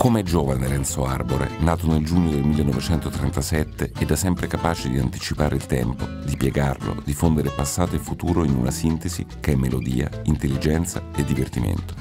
Come giovane Renzo Arbore, nato nel giugno del 1937 e da sempre capace di anticipare il tempo, di piegarlo, di fondere passato e futuro in una sintesi che è melodia, intelligenza e divertimento.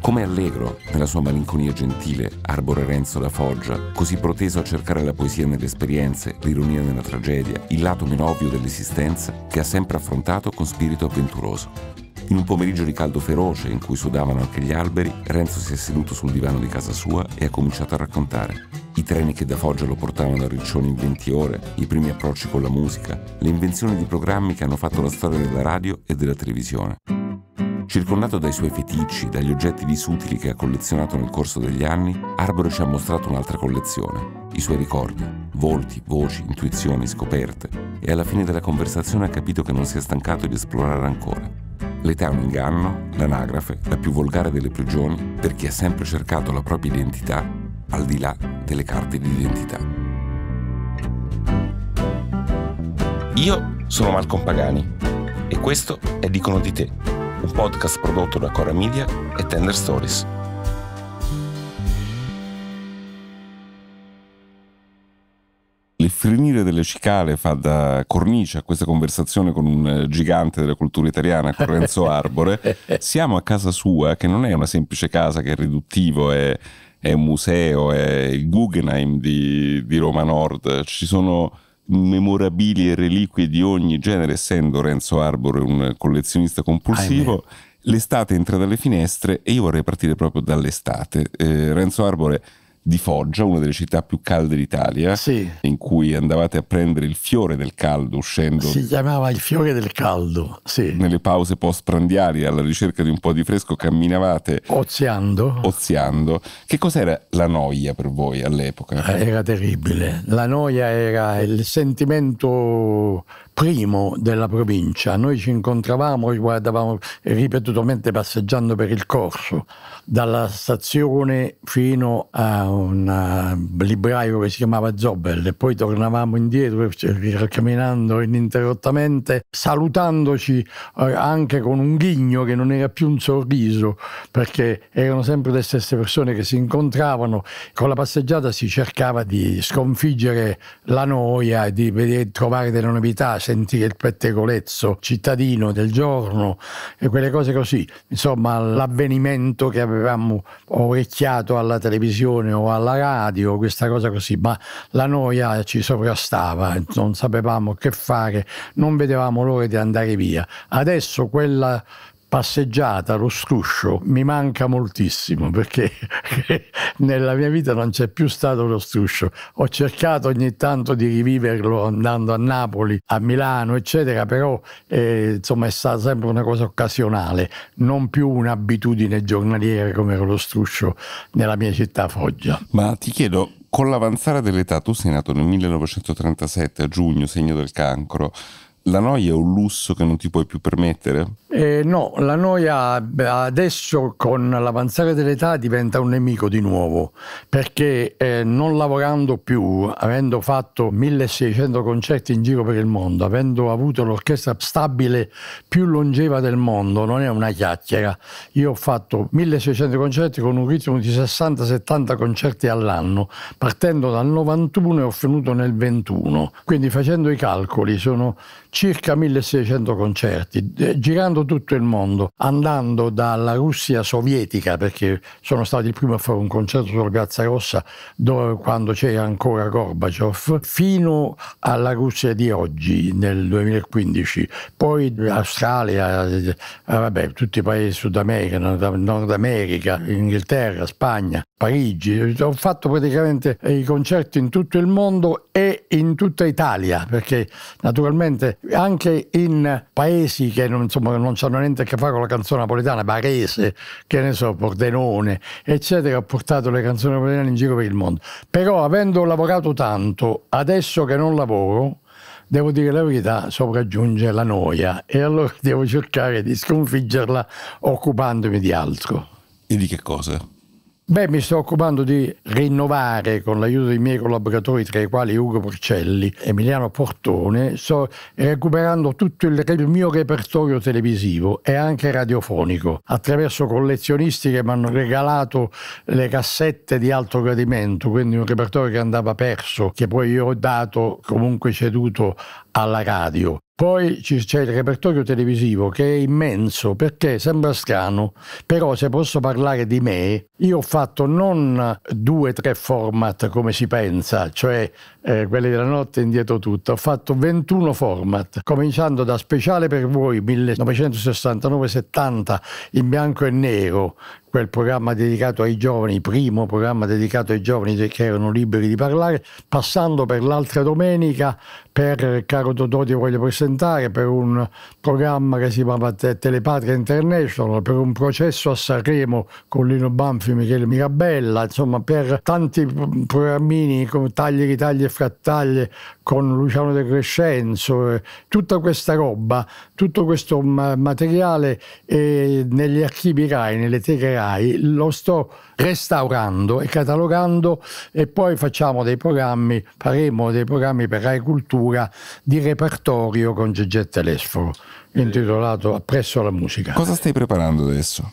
Come allegro, nella sua malinconia gentile, Arbore Renzo da Foggia, così proteso a cercare la poesia nelle esperienze, l'ironia nella tragedia, il lato meno ovvio dell'esistenza, che ha sempre affrontato con spirito avventuroso. In un pomeriggio di caldo feroce, in cui sudavano anche gli alberi, Renzo si è seduto sul divano di casa sua e ha cominciato a raccontare. I treni che da Foggia lo portavano da Riccione in 20 ore, i primi approcci con la musica, le invenzioni di programmi che hanno fatto la storia della radio e della televisione. Circondato dai suoi fetici, dagli oggetti disutili che ha collezionato nel corso degli anni, Arbore ci ha mostrato un'altra collezione, i suoi ricordi, volti, voci, intuizioni, scoperte, e alla fine della conversazione ha capito che non si è stancato di esplorare ancora. L'età è un inganno, l'anagrafe, la più volgare delle prigioni, per chi ha sempre cercato la propria identità al di là delle carte di identità. Io sono Malcolm Pagani e questo è Dicono di te un podcast prodotto da Cora Media e Tender Stories. Il frinire delle cicale fa da cornice a questa conversazione con un eh, gigante della cultura italiana, Lorenzo Arbore. Siamo a casa sua, che non è una semplice casa che è riduttivo, è, è un museo, è il Guggenheim di, di Roma Nord. Ci sono memorabili e reliquie di ogni genere, essendo Renzo Arbore un collezionista compulsivo. L'estate entra dalle finestre e io vorrei partire proprio dall'estate. Eh, Renzo Arbore di Foggia, una delle città più calde d'Italia, sì. in cui andavate a prendere il fiore del caldo uscendo. Si chiamava il fiore del caldo, sì. Nelle pause post-prandiali alla ricerca di un po' di fresco camminavate. Oziando. Oziando. Che cos'era la noia per voi all'epoca? Era terribile. La noia era il sentimento primo della provincia. Noi ci incontravamo, guardavamo ripetutamente passeggiando per il corso, dalla stazione fino a un libraio che si chiamava Zobel e poi tornavamo indietro eh, camminando ininterrottamente, salutandoci eh, anche con un ghigno che non era più un sorriso, perché erano sempre le stesse persone che si incontravano. Con la passeggiata si cercava di sconfiggere la noia, di trovare delle novità sentire il pettegolezzo cittadino del giorno e quelle cose così. Insomma, l'avvenimento che avevamo orecchiato alla televisione o alla radio, questa cosa così, ma la noia ci sovrastava, non sapevamo che fare, non vedevamo l'ora di andare via. Adesso quella passeggiata lo struscio, mi manca moltissimo perché nella mia vita non c'è più stato lo struscio. Ho cercato ogni tanto di riviverlo andando a Napoli, a Milano, eccetera, però eh, insomma è stata sempre una cosa occasionale, non più un'abitudine giornaliera come lo struscio nella mia città Foggia. Ma ti chiedo, con l'avanzare dell'età, tu sei nato nel 1937 a giugno, segno del cancro, la noia è un lusso che non ti puoi più permettere? Eh, no, la noia adesso con l'avanzare dell'età diventa un nemico di nuovo, perché eh, non lavorando più, avendo fatto 1600 concerti in giro per il mondo, avendo avuto l'orchestra stabile più longeva del mondo, non è una chiacchiera, io ho fatto 1600 concerti con un ritmo di 60-70 concerti all'anno, partendo dal 91 e ho finito nel 21, quindi facendo i calcoli sono circa 1600 concerti, eh, girando girando tutto il mondo, andando dalla Russia sovietica, perché sono stato il primo a fare un concerto sulla Piazza Rossa dove, quando c'era ancora Gorbaciov, fino alla Russia di oggi, nel 2015, poi Australia, eh, eh, vabbè, tutti i paesi Sud America, Nord America, Inghilterra, Spagna, Parigi, ho fatto praticamente eh, i concerti in tutto il mondo e in tutta Italia, perché naturalmente anche in paesi che non, insomma, non non hanno niente a che fare con la canzone napoletana, Barese, che ne so, Pordenone, eccetera, ho portato le canzoni napoletane in giro per il mondo. Però avendo lavorato tanto, adesso che non lavoro, devo dire la verità, sopraggiunge la noia e allora devo cercare di sconfiggerla occupandomi di altro. E di che cosa? Beh, mi sto occupando di rinnovare con l'aiuto dei miei collaboratori, tra i quali Ugo Porcelli, e Emiliano Portone, sto recuperando tutto il, il mio repertorio televisivo e anche radiofonico, attraverso collezionisti che mi hanno regalato le cassette di alto gradimento, quindi un repertorio che andava perso, che poi io ho dato, comunque ceduto alla radio. Poi c'è il repertorio televisivo che è immenso perché sembra strano, però se posso parlare di me, io ho fatto non due o tre format come si pensa, cioè eh, Quelli della notte indietro tutto. Ho fatto 21 format, cominciando da Speciale per voi 1969-70 in bianco e nero, quel programma dedicato ai giovani, primo programma dedicato ai giovani che erano liberi di parlare, passando per l'altra domenica per Caro Totò ti voglio presentare, per un programma che si chiamava Telepatria International, per un processo a Sanremo con Lino Banfi e Michele Mirabella, insomma per tanti programmini, tagli, ritagli e frattaglie con Luciano De Crescenzo, eh, tutta questa roba, tutto questo materiale eh, negli archivi RAI, nelle teche RAI, lo sto restaurando e catalogando e poi facciamo dei programmi, faremo dei programmi per RAI Cultura di repertorio con Gegette Lesforo, intitolato Appresso alla musica. Cosa stai preparando adesso?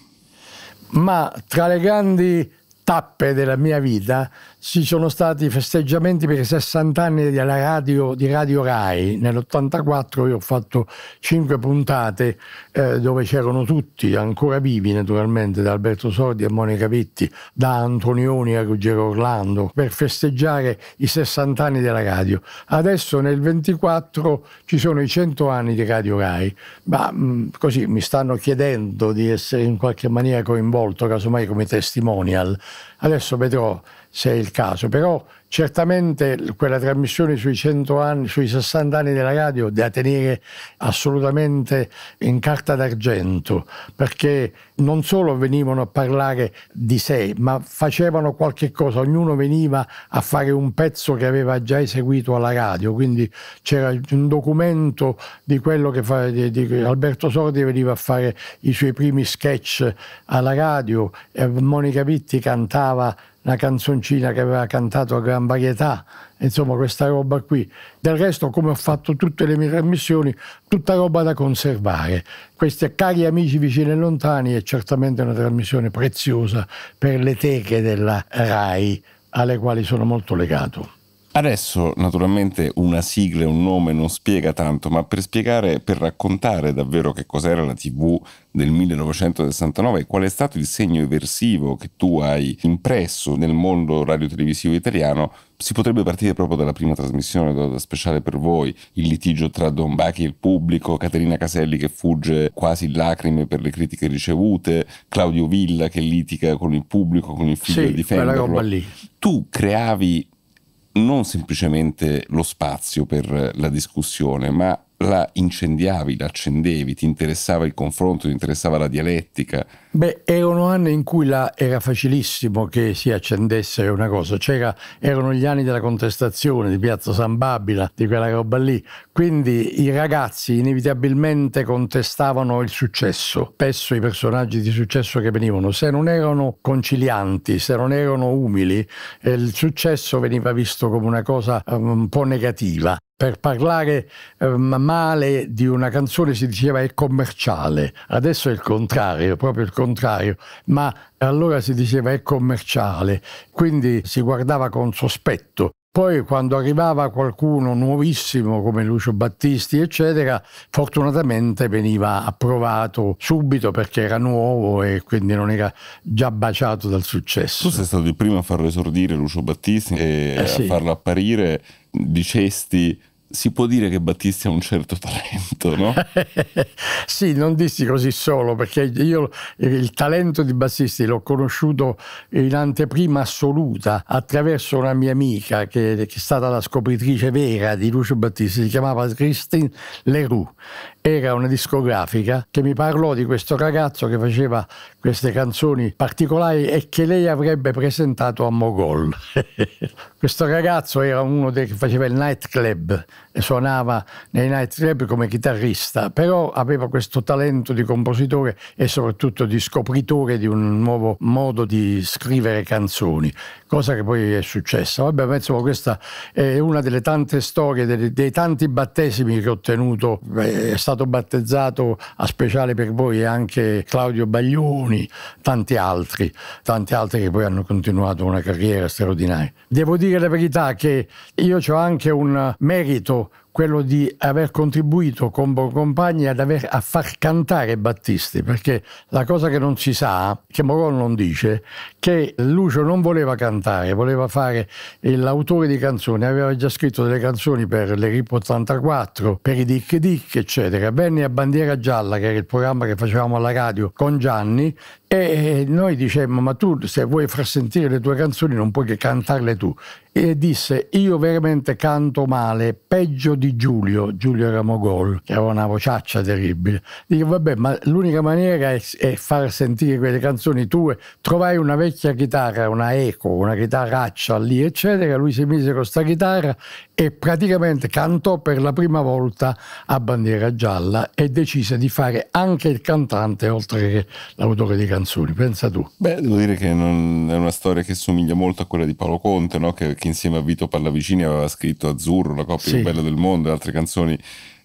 Ma tra le grandi tappe della mia vita ci sono stati festeggiamenti per i 60 anni radio, di Radio Rai. Nell'84 io ho fatto cinque puntate eh, dove c'erano tutti, ancora vivi naturalmente, da Alberto Sordi a Monica Vitti, da Antonioni a Ruggero Orlando, per festeggiare i 60 anni della radio. Adesso nel 24 ci sono i 100 anni di Radio Rai, ma mh, mm, così mi stanno chiedendo di essere in qualche maniera coinvolto, casomai come testimonial. Adesso vedrò se è il caso, però certamente quella trasmissione sui, anni, sui 60 anni della radio da tenere assolutamente in carta d'argento, perché non solo venivano a parlare di sé, ma facevano qualche cosa, ognuno veniva a fare un pezzo che aveva già eseguito alla radio, quindi c'era un documento di quello che fa, di, di, Alberto Sordi veniva a fare i suoi primi sketch alla radio, e Monica Vitti cantava una canzoncina che aveva cantato a gran varietà, insomma questa roba qui. Del resto, come ho fatto tutte le mie trasmissioni, tutta roba da conservare. Questi cari amici vicini e lontani è certamente una trasmissione preziosa per le teche della RAI, alle quali sono molto legato. Adesso naturalmente una sigla e un nome non spiega tanto, ma per spiegare, per raccontare davvero che cos'era la TV del 1969 e qual è stato il segno eversivo che tu hai impresso nel mondo radiotelevisivo italiano, si potrebbe partire proprio dalla prima trasmissione speciale per voi, il litigio tra Don Bachi e il pubblico, Caterina Caselli che fugge quasi in lacrime per le critiche ricevute, Claudio Villa che litiga con il pubblico, con il figlio sì, di Fenderlo. Tu creavi non semplicemente lo spazio per la discussione, ma la incendiavi, la accendevi, ti interessava il confronto, ti interessava la dialettica? Beh, erano anni in cui la, era facilissimo che si accendesse una cosa, C'era, erano gli anni della contestazione di Piazza San Babila, di quella roba lì, quindi i ragazzi inevitabilmente contestavano il successo, spesso i personaggi di successo che venivano, se non erano concilianti, se non erano umili, eh, il successo veniva visto come una cosa eh, un po' negativa per parlare eh, male di una canzone si diceva è commerciale, adesso è il contrario, proprio il contrario, ma allora si diceva è commerciale, quindi si guardava con sospetto. Poi quando arrivava qualcuno nuovissimo come Lucio Battisti, eccetera, fortunatamente veniva approvato subito perché era nuovo e quindi non era già baciato dal successo. Tu sei stato il primo a farlo esordire Lucio Battisti e eh sì. a farlo apparire, dicesti si può dire che Battisti ha un certo talento, no? sì, non dissi così solo, perché io il talento di Battisti l'ho conosciuto in anteprima assoluta attraverso una mia amica che, che è stata la scopritrice vera di Lucio Battisti, si chiamava Christine Leroux era una discografica che mi parlò di questo ragazzo che faceva queste canzoni particolari e che lei avrebbe presentato a Mogol. questo ragazzo era uno dei, che faceva il nightclub e suonava nei nightclub come chitarrista, però aveva questo talento di compositore e soprattutto di scopritore di un nuovo modo di scrivere canzoni, cosa che poi è successa. Vabbè, penso questa è una delle tante storie, dei, dei tanti battesimi che ho ottenuto. Beh, è stato stato battezzato a speciale per voi anche Claudio Baglioni, tanti altri, tanti altri che poi hanno continuato una carriera straordinaria. Devo dire la verità che io ho anche un merito quello di aver contribuito con Boncompagni ad aver, a far cantare Battisti, perché la cosa che non si sa, che Moron non dice, che Lucio non voleva cantare, voleva fare l'autore di canzoni, aveva già scritto delle canzoni per le RIP 84, per i Dick Dick, eccetera. Venne a Bandiera Gialla, che era il programma che facevamo alla radio con Gianni, e noi dicemmo, ma tu se vuoi far sentire le tue canzoni non puoi che cantarle tu. E disse, io veramente canto male, peggio di Giulio, Giulio Ramogol, che aveva una vociaccia terribile. Dico, vabbè, ma l'unica maniera è, è far sentire quelle canzoni tue. Trovai una vecchia chitarra, una Eco, una chitarraccia lì, eccetera. Lui si mise con questa chitarra e praticamente cantò per la prima volta a bandiera gialla e decise di fare anche il cantante, oltre che l'autore di canzoni canzoni, pensa tu. Beh, devo dire che non, è una storia che somiglia molto a quella di Paolo Conte, no? che, che, insieme a Vito Pallavicini aveva scritto Azzurro, la coppia sì. più bella del mondo, e altre canzoni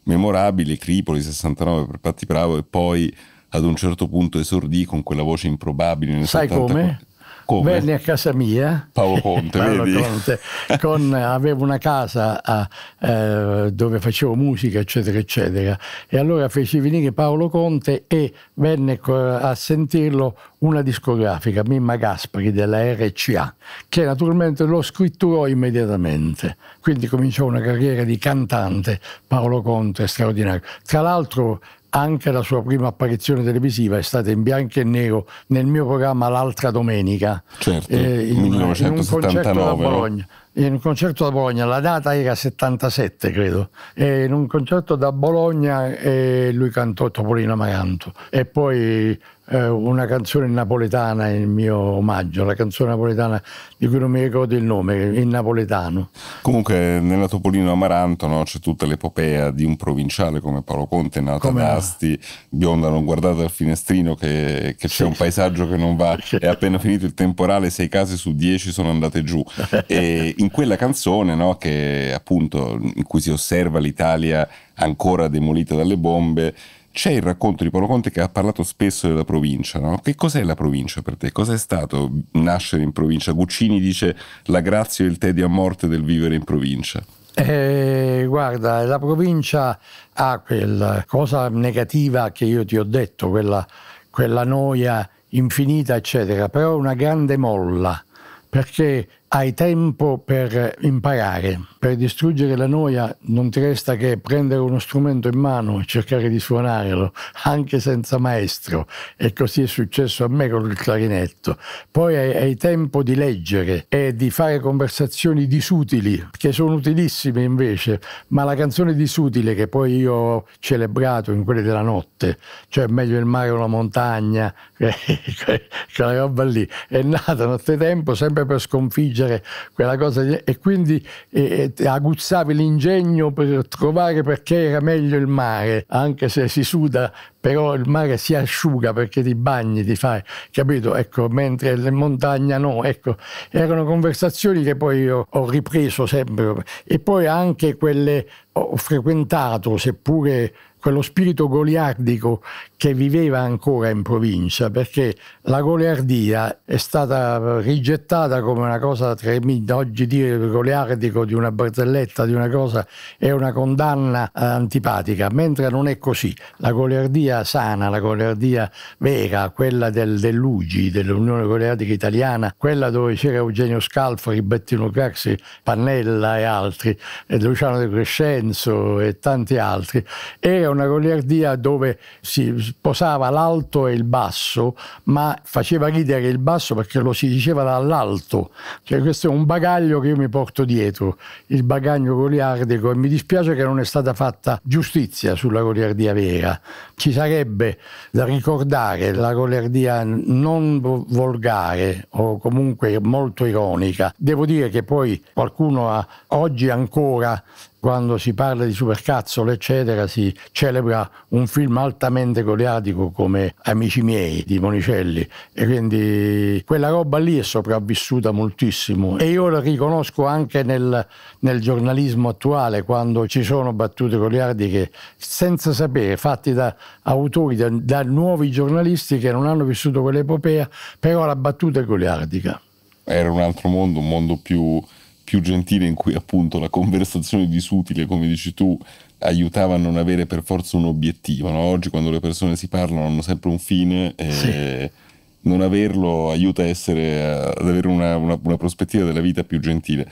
memorabili, Cripoli 69 per Patti Bravo e poi ad un certo punto esordì con quella voce improbabile. Sai 74. come? Come? Venne a casa mia. Paolo Conte, Paolo vedi? Conte, con, avevo una casa a, eh, dove facevo musica, eccetera, eccetera. E allora feci venire Paolo Conte e venne eh, a sentirlo una discografica, Mimma Gaspari della RCA, che naturalmente lo scritturò immediatamente. Quindi cominciò una carriera di cantante, Paolo Conte, straordinario. Tra l'altro anche la sua prima apparizione televisiva è stata in bianco e nero nel mio programma L'altra domenica, certo, eh, in, 1979, in Bologna. No? in un concerto da Bologna, la data era 77 credo, e in un concerto da Bologna eh, lui cantò Topolino Amaranto e poi eh, una canzone napoletana in mio omaggio, la canzone napoletana di cui non mi ricordo il nome, il napoletano. Comunque nella Topolino Amaranto no, c'è tutta l'epopea di un provinciale come Paolo Conte, nato come ad Asti, no? bionda non guardata al finestrino che, che c'è sì. un paesaggio che non va, è appena finito il temporale, sei case su dieci sono andate giù. e in quella canzone no, che appunto in cui si osserva l'Italia ancora demolita dalle bombe, c'è il racconto di Paolo Conte che ha parlato spesso della provincia, no? Che cos'è la provincia per te? Cos'è stato nascere in provincia? Guccini dice la grazia e il tedio a morte del vivere in provincia. Eh, guarda, la provincia ha quella cosa negativa che io ti ho detto, quella, quella noia infinita, eccetera, però una grande molla, perché hai tempo per imparare, per distruggere la noia non ti resta che prendere uno strumento in mano e cercare di suonarlo, anche senza maestro, e così è successo a me con il clarinetto. Poi hai, hai tempo di leggere e di fare conversazioni disutili, che sono utilissime invece, ma la canzone disutile che poi io ho celebrato in quelle della notte, cioè meglio il mare o la montagna, quella roba lì, è nata nottetempo sempre per sconfiggere leggere quella cosa e quindi e, e aguzzavi l'ingegno per trovare perché era meglio il mare, anche se si suda però il mare si asciuga perché ti bagni, ti fai, capito? Ecco, mentre le montagne no, ecco, erano conversazioni che poi io ho ripreso sempre e poi anche quelle ho frequentato, seppure quello spirito goliardico che viveva ancora in provincia perché la goliardia è stata rigettata come una cosa tremenda. Oggi dire goliardico di una barzelletta, di una cosa, è una condanna eh, antipatica, mentre non è così. La goliardia sana, la goliardia vera, quella del, dell'UGI, dell'Unione Goliardica Italiana, quella dove c'era Eugenio Scalfari, Bettino Craxi, Pannella e altri, e Luciano De Crescenzo e tanti altri, era una goliardia dove si sposava l'alto e il basso, ma faceva ridere il basso perché lo si diceva dall'alto. Cioè questo è un bagaglio che io mi porto dietro, il bagaglio goliardico, e mi dispiace che non è stata fatta giustizia sulla goliardia vera. Ci sarebbe da ricordare la goliardia non volgare o comunque molto ironica. Devo dire che poi qualcuno ha, oggi ancora quando si parla di supercazzole, eccetera, si celebra un film altamente goliatico come Amici miei di Monicelli. E quindi quella roba lì è sopravvissuta moltissimo. E io la riconosco anche nel, nel giornalismo attuale, quando ci sono battute goliardiche senza sapere, fatte da autori, da, da nuovi giornalisti che non hanno vissuto quell'epopea, però la battuta è goliardica. Era un altro mondo, un mondo più più gentile in cui appunto la conversazione disutile, come dici tu, aiutava a non avere per forza un obiettivo. No? Oggi quando le persone si parlano hanno sempre un fine e sì. non averlo aiuta a essere, ad avere una, una, una prospettiva della vita più gentile.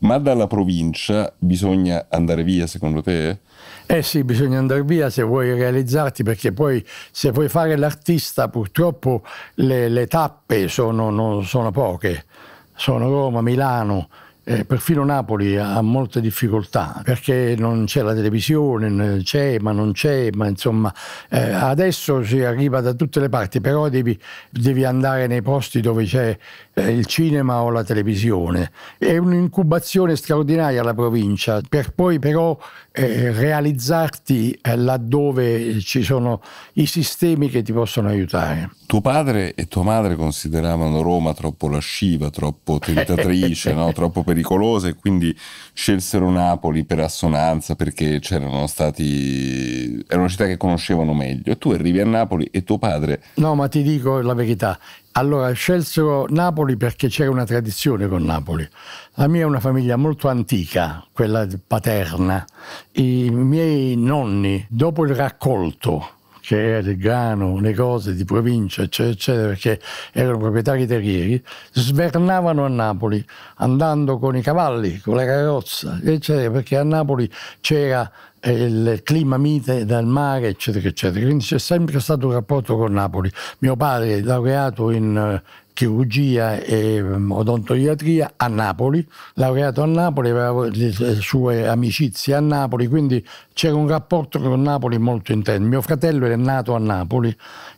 Ma dalla provincia bisogna andare via, secondo te? Eh sì, bisogna andare via se vuoi realizzarti, perché poi se vuoi fare l'artista purtroppo le, le tappe sono, sono poche. Sono Roma, Milano, eh, perfino Napoli ha molte difficoltà perché non c'è la televisione, c'è ma non c'è, ma insomma eh, adesso si arriva da tutte le parti, però devi, devi andare nei posti dove c'è eh, il cinema o la televisione. È un'incubazione straordinaria la provincia, per poi però eh, realizzarti eh, laddove ci sono i sistemi che ti possono aiutare. Tuo padre e tua madre consideravano Roma troppo lasciva, troppo tentatrice, no? troppo pericolosa e quindi scelsero Napoli per assonanza perché c'erano stati... era una città che conoscevano meglio e tu arrivi a Napoli e tuo padre... No, ma ti dico la verità, allora scelsero Napoli perché c'era una tradizione con Napoli. La mia è una famiglia molto antica, quella paterna. I miei nonni, dopo il raccolto, che era del grano, le cose di provincia, eccetera, eccetera, perché erano proprietari terrieri, svernavano a Napoli, andando con i cavalli, con la carrozza, eccetera, perché a Napoli c'era il clima mite dal mare, eccetera, eccetera. Quindi c'è sempre stato un rapporto con Napoli. Mio padre, laureato in eh, chirurgia e mm, odontoiatria a Napoli, laureato a Napoli, aveva le sue amicizie a Napoli, quindi c'era un rapporto con Napoli molto intenso. Mio fratello era nato a Napoli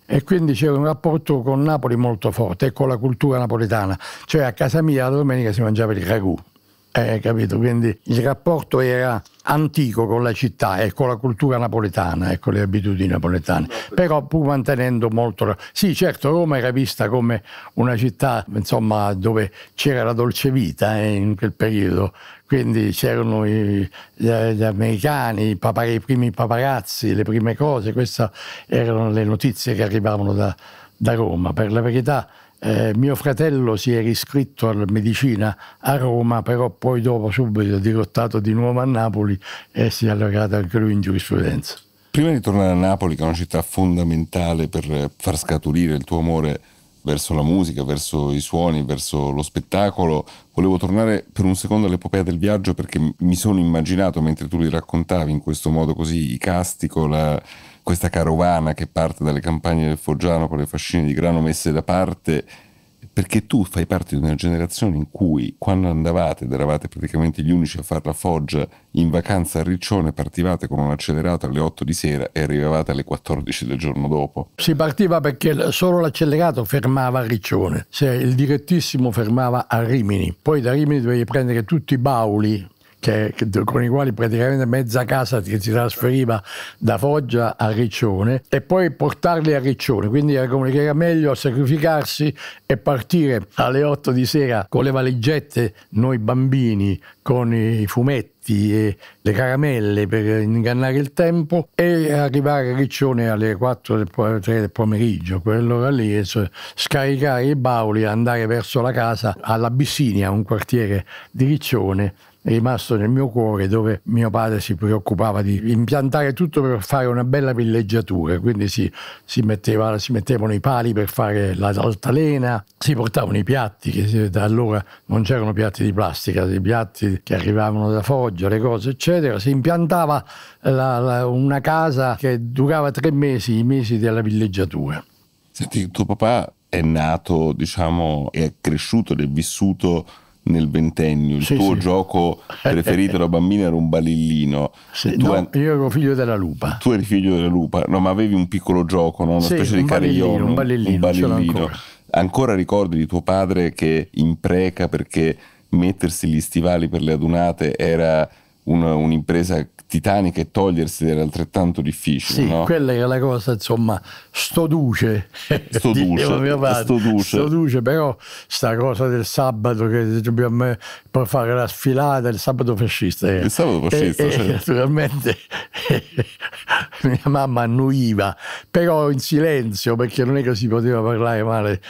e quindi c'era un rapporto con Napoli molto forte e con la cultura napoletana. Cioè a casa mia la domenica si mangiava il ragù. Eh, capito? Quindi il rapporto era antico con la città e con la cultura napoletana e con le abitudini napoletane, però pur mantenendo molto... Sì, certo, Roma era vista come una città insomma, dove c'era la dolce vita eh, in quel periodo, quindi c'erano i, gli, gli, americani, i, papar- i primi paparazzi, le prime cose, queste erano le notizie che arrivavano da, da Roma. Per la verità eh, mio fratello si era iscritto alla medicina a Roma, però poi dopo subito dirottato di nuovo a Napoli e si è allargato anche lui in giurisprudenza. Prima di tornare a Napoli, che è una città fondamentale per far scaturire il tuo amore verso la musica, verso i suoni, verso lo spettacolo, volevo tornare per un secondo all'epopea del viaggio perché mi sono immaginato mentre tu li raccontavi in questo modo così icastico la, questa carovana che parte dalle campagne del Foggiano con le fascine di grano messe da parte, perché tu fai parte di una generazione in cui quando andavate ed eravate praticamente gli unici a fare la foggia in vacanza a Riccione partivate con un accelerato alle 8 di sera e arrivavate alle 14 del giorno dopo. Si partiva perché solo l'accelerato fermava a Riccione, cioè il direttissimo fermava a Rimini, poi da Rimini dovevi prendere tutti i bauli che, che, con i quali praticamente mezza casa si trasferiva da Foggia a Riccione e poi portarli a Riccione, quindi era, come, era meglio sacrificarsi e partire alle 8 di sera con le valigette noi bambini con i fumetti e le caramelle per ingannare il tempo e arrivare a Riccione alle 4 del, 3 del pomeriggio, quell'ora lì, scaricare i bauli e andare verso la casa alla Bissinia, un quartiere di Riccione, rimasto nel mio cuore dove mio padre si preoccupava di impiantare tutto per fare una bella villeggiatura, quindi si, si, metteva, si mettevano i pali per fare l'altalena, si portavano i piatti, che da allora non c'erano piatti di plastica, i piatti che arrivavano da Foggia, le cose eccetera, si impiantava la, la, una casa che durava tre mesi, i mesi della villeggiatura. Senti, tuo papà è nato, diciamo, è cresciuto ed è vissuto nel ventennio, il sì, tuo sì. gioco preferito da bambina era un balillino. Sì, tu no, io ero figlio della lupa. Tu eri figlio della lupa, no, ma avevi un piccolo gioco, no? una specie un di carillon, un balillino. Un balillino. Ancora. ancora ricordi di tuo padre che impreca perché mettersi gli stivali per le adunate era una, un'impresa titanica e togliersi era altrettanto difficile. Sì, no? quella è la cosa, insomma, sto duce. Sto duce, sto duce. però sta cosa del sabato che dobbiamo poi fare la sfilata, il sabato fascista. Eh. Il sabato fascista, e, cioè. e, certo. Naturalmente mia mamma annuiva, però in silenzio, perché non è che si poteva parlare male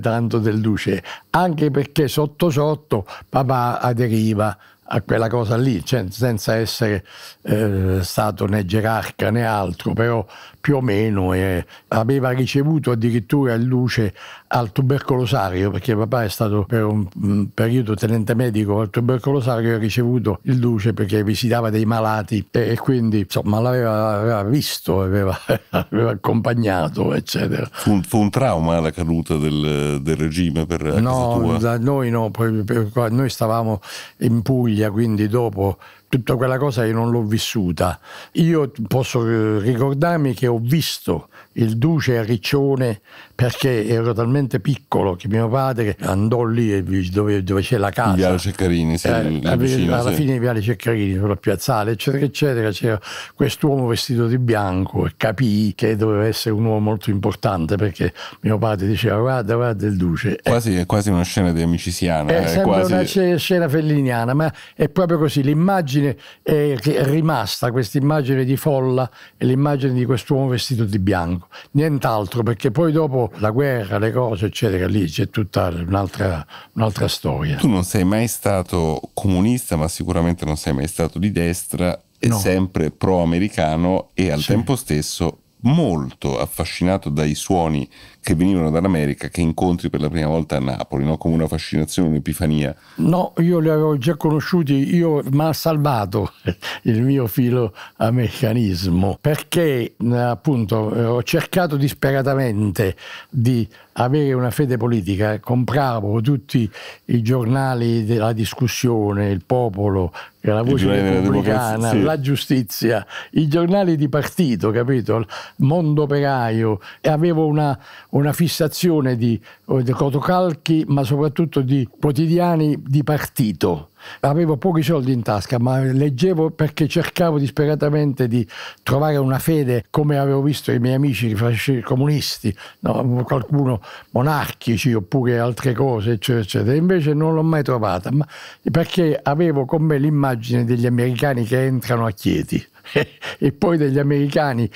tanto del duce, anche perché sotto sotto papà aderiva a quella cosa lì, cioè, senza essere eh, stato né gerarca né altro, però più o meno e eh, aveva ricevuto addirittura il luce al tubercolosario perché papà è stato per un periodo tenente medico al tubercolosario e ha ricevuto il luce perché visitava dei malati e, quindi insomma l'aveva visto, aveva, aveva accompagnato eccetera. Fu un, fu un, trauma la caduta del, del regime per no, da noi no, noi stavamo in Puglia quindi dopo tutta quella cosa io non l'ho vissuta. Io posso eh, ricordarmi che ho visto il Duce a Riccione perché ero talmente piccolo che mio padre andò lì dove, dove c'è la casa. Viale Ceccarini, sì, eh, vicino, alla sì. fine di Viale Ceccarini, sulla piazzale, eccetera, eccetera, c'era quest'uomo vestito di bianco e capì che doveva essere un uomo molto importante perché mio padre diceva guarda, guarda il duce. Eh, quasi, eh, è quasi una scena di amicisiana. È, è eh, quasi... una scena felliniana, ma è proprio così, l'immagine è, è rimasta, questa immagine di folla e l'immagine di quest'uomo vestito di bianco, nient'altro perché poi dopo la guerra, le cose, eccetera, lì c'è tutta un'altra, un'altra storia. Tu non sei mai stato comunista, ma sicuramente non sei mai stato di destra, è no. sempre pro-americano e al sì. tempo stesso molto affascinato dai suoni che venivano dall'America che incontri per la prima volta a Napoli, no? come una fascinazione, un'epifania. No, io li avevo già conosciuti, io, ma ha salvato il mio filo americanismo perché appunto eh, ho cercato disperatamente di avere una fede politica, compravo tutti i giornali della discussione, il popolo, la voce repubblicana, sì. la giustizia, i giornali di partito, capito? Mondo operaio, e avevo una, una fissazione di, di cotocalchi, ma soprattutto di quotidiani di partito avevo pochi soldi in tasca, ma leggevo perché cercavo disperatamente di trovare una fede, come avevo visto i miei amici comunisti, no? qualcuno monarchici oppure altre cose, eccetera, eccetera. Invece non l'ho mai trovata, perché avevo con me l'immagine degli americani che entrano a Chieti e poi degli americani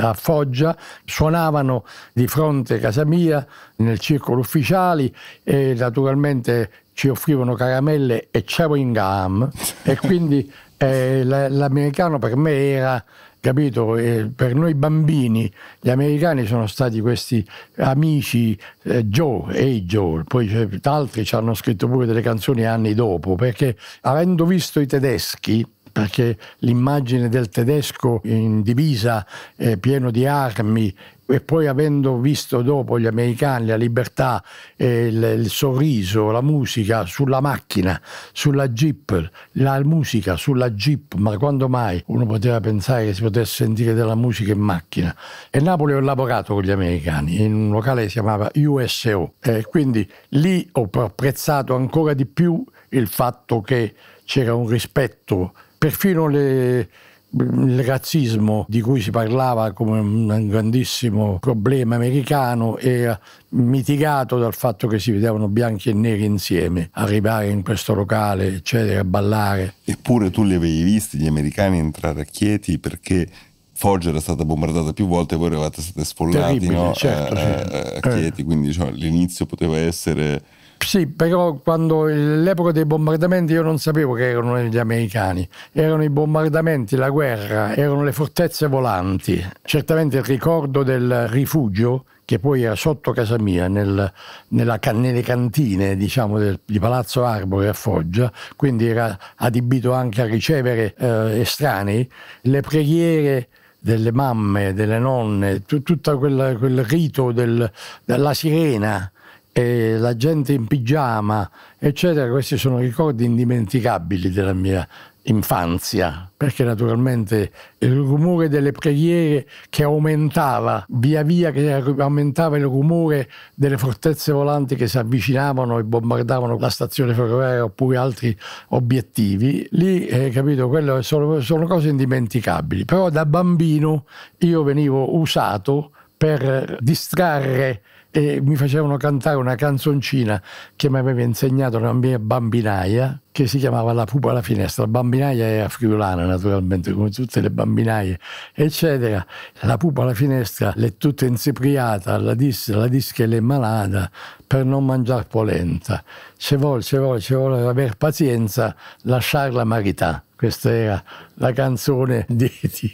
a Foggia suonavano di fronte a casa mia nel circolo ufficiali e naturalmente ci offrivano caramelle e chewing gum e quindi eh, l'americano per me era capito? E eh, per noi bambini gli americani sono stati questi amici eh, Joe, hey Joe, poi altri ci hanno scritto pure delle canzoni anni dopo, perché avendo visto i tedeschi perché l'immagine del tedesco in divisa eh, pieno di armi e poi avendo visto dopo gli americani la libertà, eh, il, il, sorriso, la musica sulla macchina, sulla jeep, la musica sulla jeep, ma quando mai uno poteva pensare che si potesse sentire della musica in macchina? E Napoli ho lavorato con gli americani in un locale che si chiamava USO eh, quindi lì ho apprezzato ancora di più il fatto che c'era un rispetto Perfino le, il razzismo di cui si parlava come un grandissimo problema americano era mitigato dal fatto che si vedevano bianchi e neri insieme, arrivare in questo locale, eccetera, a ballare. Eppure tu li avevi visti gli americani entrare a Chieti perché Foggia era stata bombardata più volte e voi eravate state sfollati no? certo, a, eh, a, eh, a, Chieti, eh. quindi diciamo, l'inizio poteva essere sì, però quando l'epoca dei bombardamenti io non sapevo che erano gli americani, erano i bombardamenti, la guerra, erano le fortezze volanti. Certamente il ricordo del rifugio che poi era sotto casa mia, nel, nella, nelle cantine diciamo, del, di Palazzo Arbore a Foggia, quindi era adibito anche a ricevere eh, estranei, le preghiere delle mamme, delle nonne, tutto quel rito del, della sirena la gente in pigiama, eccetera, questi sono ricordi indimenticabili della mia infanzia, perché naturalmente il rumore delle preghiere che aumentava, via via che aumentava il rumore delle fortezze volanti che si avvicinavano e bombardavano la stazione ferroviaria oppure altri obiettivi, lì, eh, capito, quello sono, sono cose indimenticabili. Però da bambino io venivo usato per distrarre e mi facevano cantare una canzoncina che mi aveva insegnato una mia bambinaia che si chiamava La pupa alla finestra. La bambinaia era friulana naturalmente, come tutte le bambinaie, eccetera. La pupa alla finestra l'è tutta insipriata, la dis, la dis che l'è malata per non mangiare polenta. Ci vuole, ci vuole, ci vuole aver pazienza, lasciarla marità. Questa era la canzone, di, di,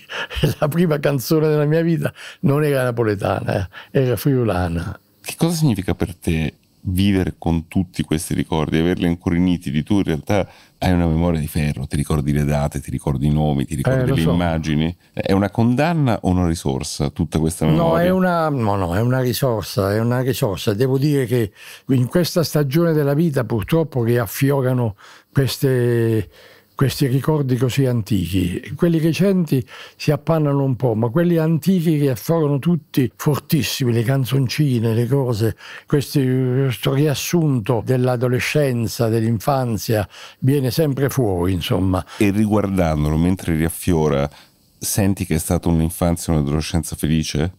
la prima canzone della mia vita, non era napoletana, eh, era friulana. Che cosa significa per te vivere con tutti questi ricordi, averli ancora incoriniti di tu in realtà hai una memoria di ferro, ti ricordi le date, ti ricordi i nomi, ti ricordi eh, le so. immagini. È una condanna o una risorsa tutta questa memoria? No, è una, no, no, è una risorsa, è una risorsa. Devo dire che in questa stagione della vita purtroppo che affiorano queste questi ricordi così antichi. Quelli recenti si appannano un po', ma quelli antichi che furono tutti fortissimi, le canzoncine, le cose, questo, questo riassunto dell'adolescenza, dell'infanzia, viene sempre fuori, insomma. E riguardandolo, mentre riaffiora, senti che è stata un'infanzia, un'adolescenza felice?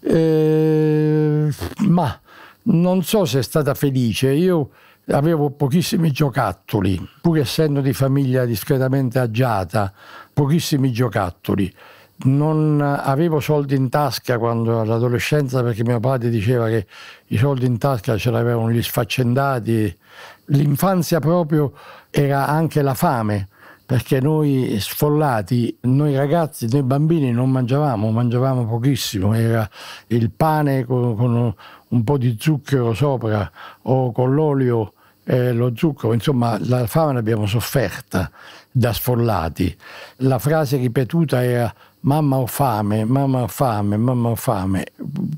Eh, ma non so se è stata felice, io avevo pochissimi giocattoli, pur essendo di famiglia discretamente agiata, pochissimi giocattoli. Non avevo soldi in tasca quando all'adolescenza perché mio padre diceva che i soldi in tasca ce l'avevano gli sfaccendati. L'infanzia proprio era anche la fame, perché noi sfollati, noi ragazzi, noi bambini non mangiavamo, mangiavamo pochissimo, era il pane con, con un po' di zucchero sopra o con l'olio eh, lo zucchero, insomma la fame l'abbiamo sofferta da sfollati. La frase ripetuta era mamma ho fame, mamma ho fame, mamma ho fame.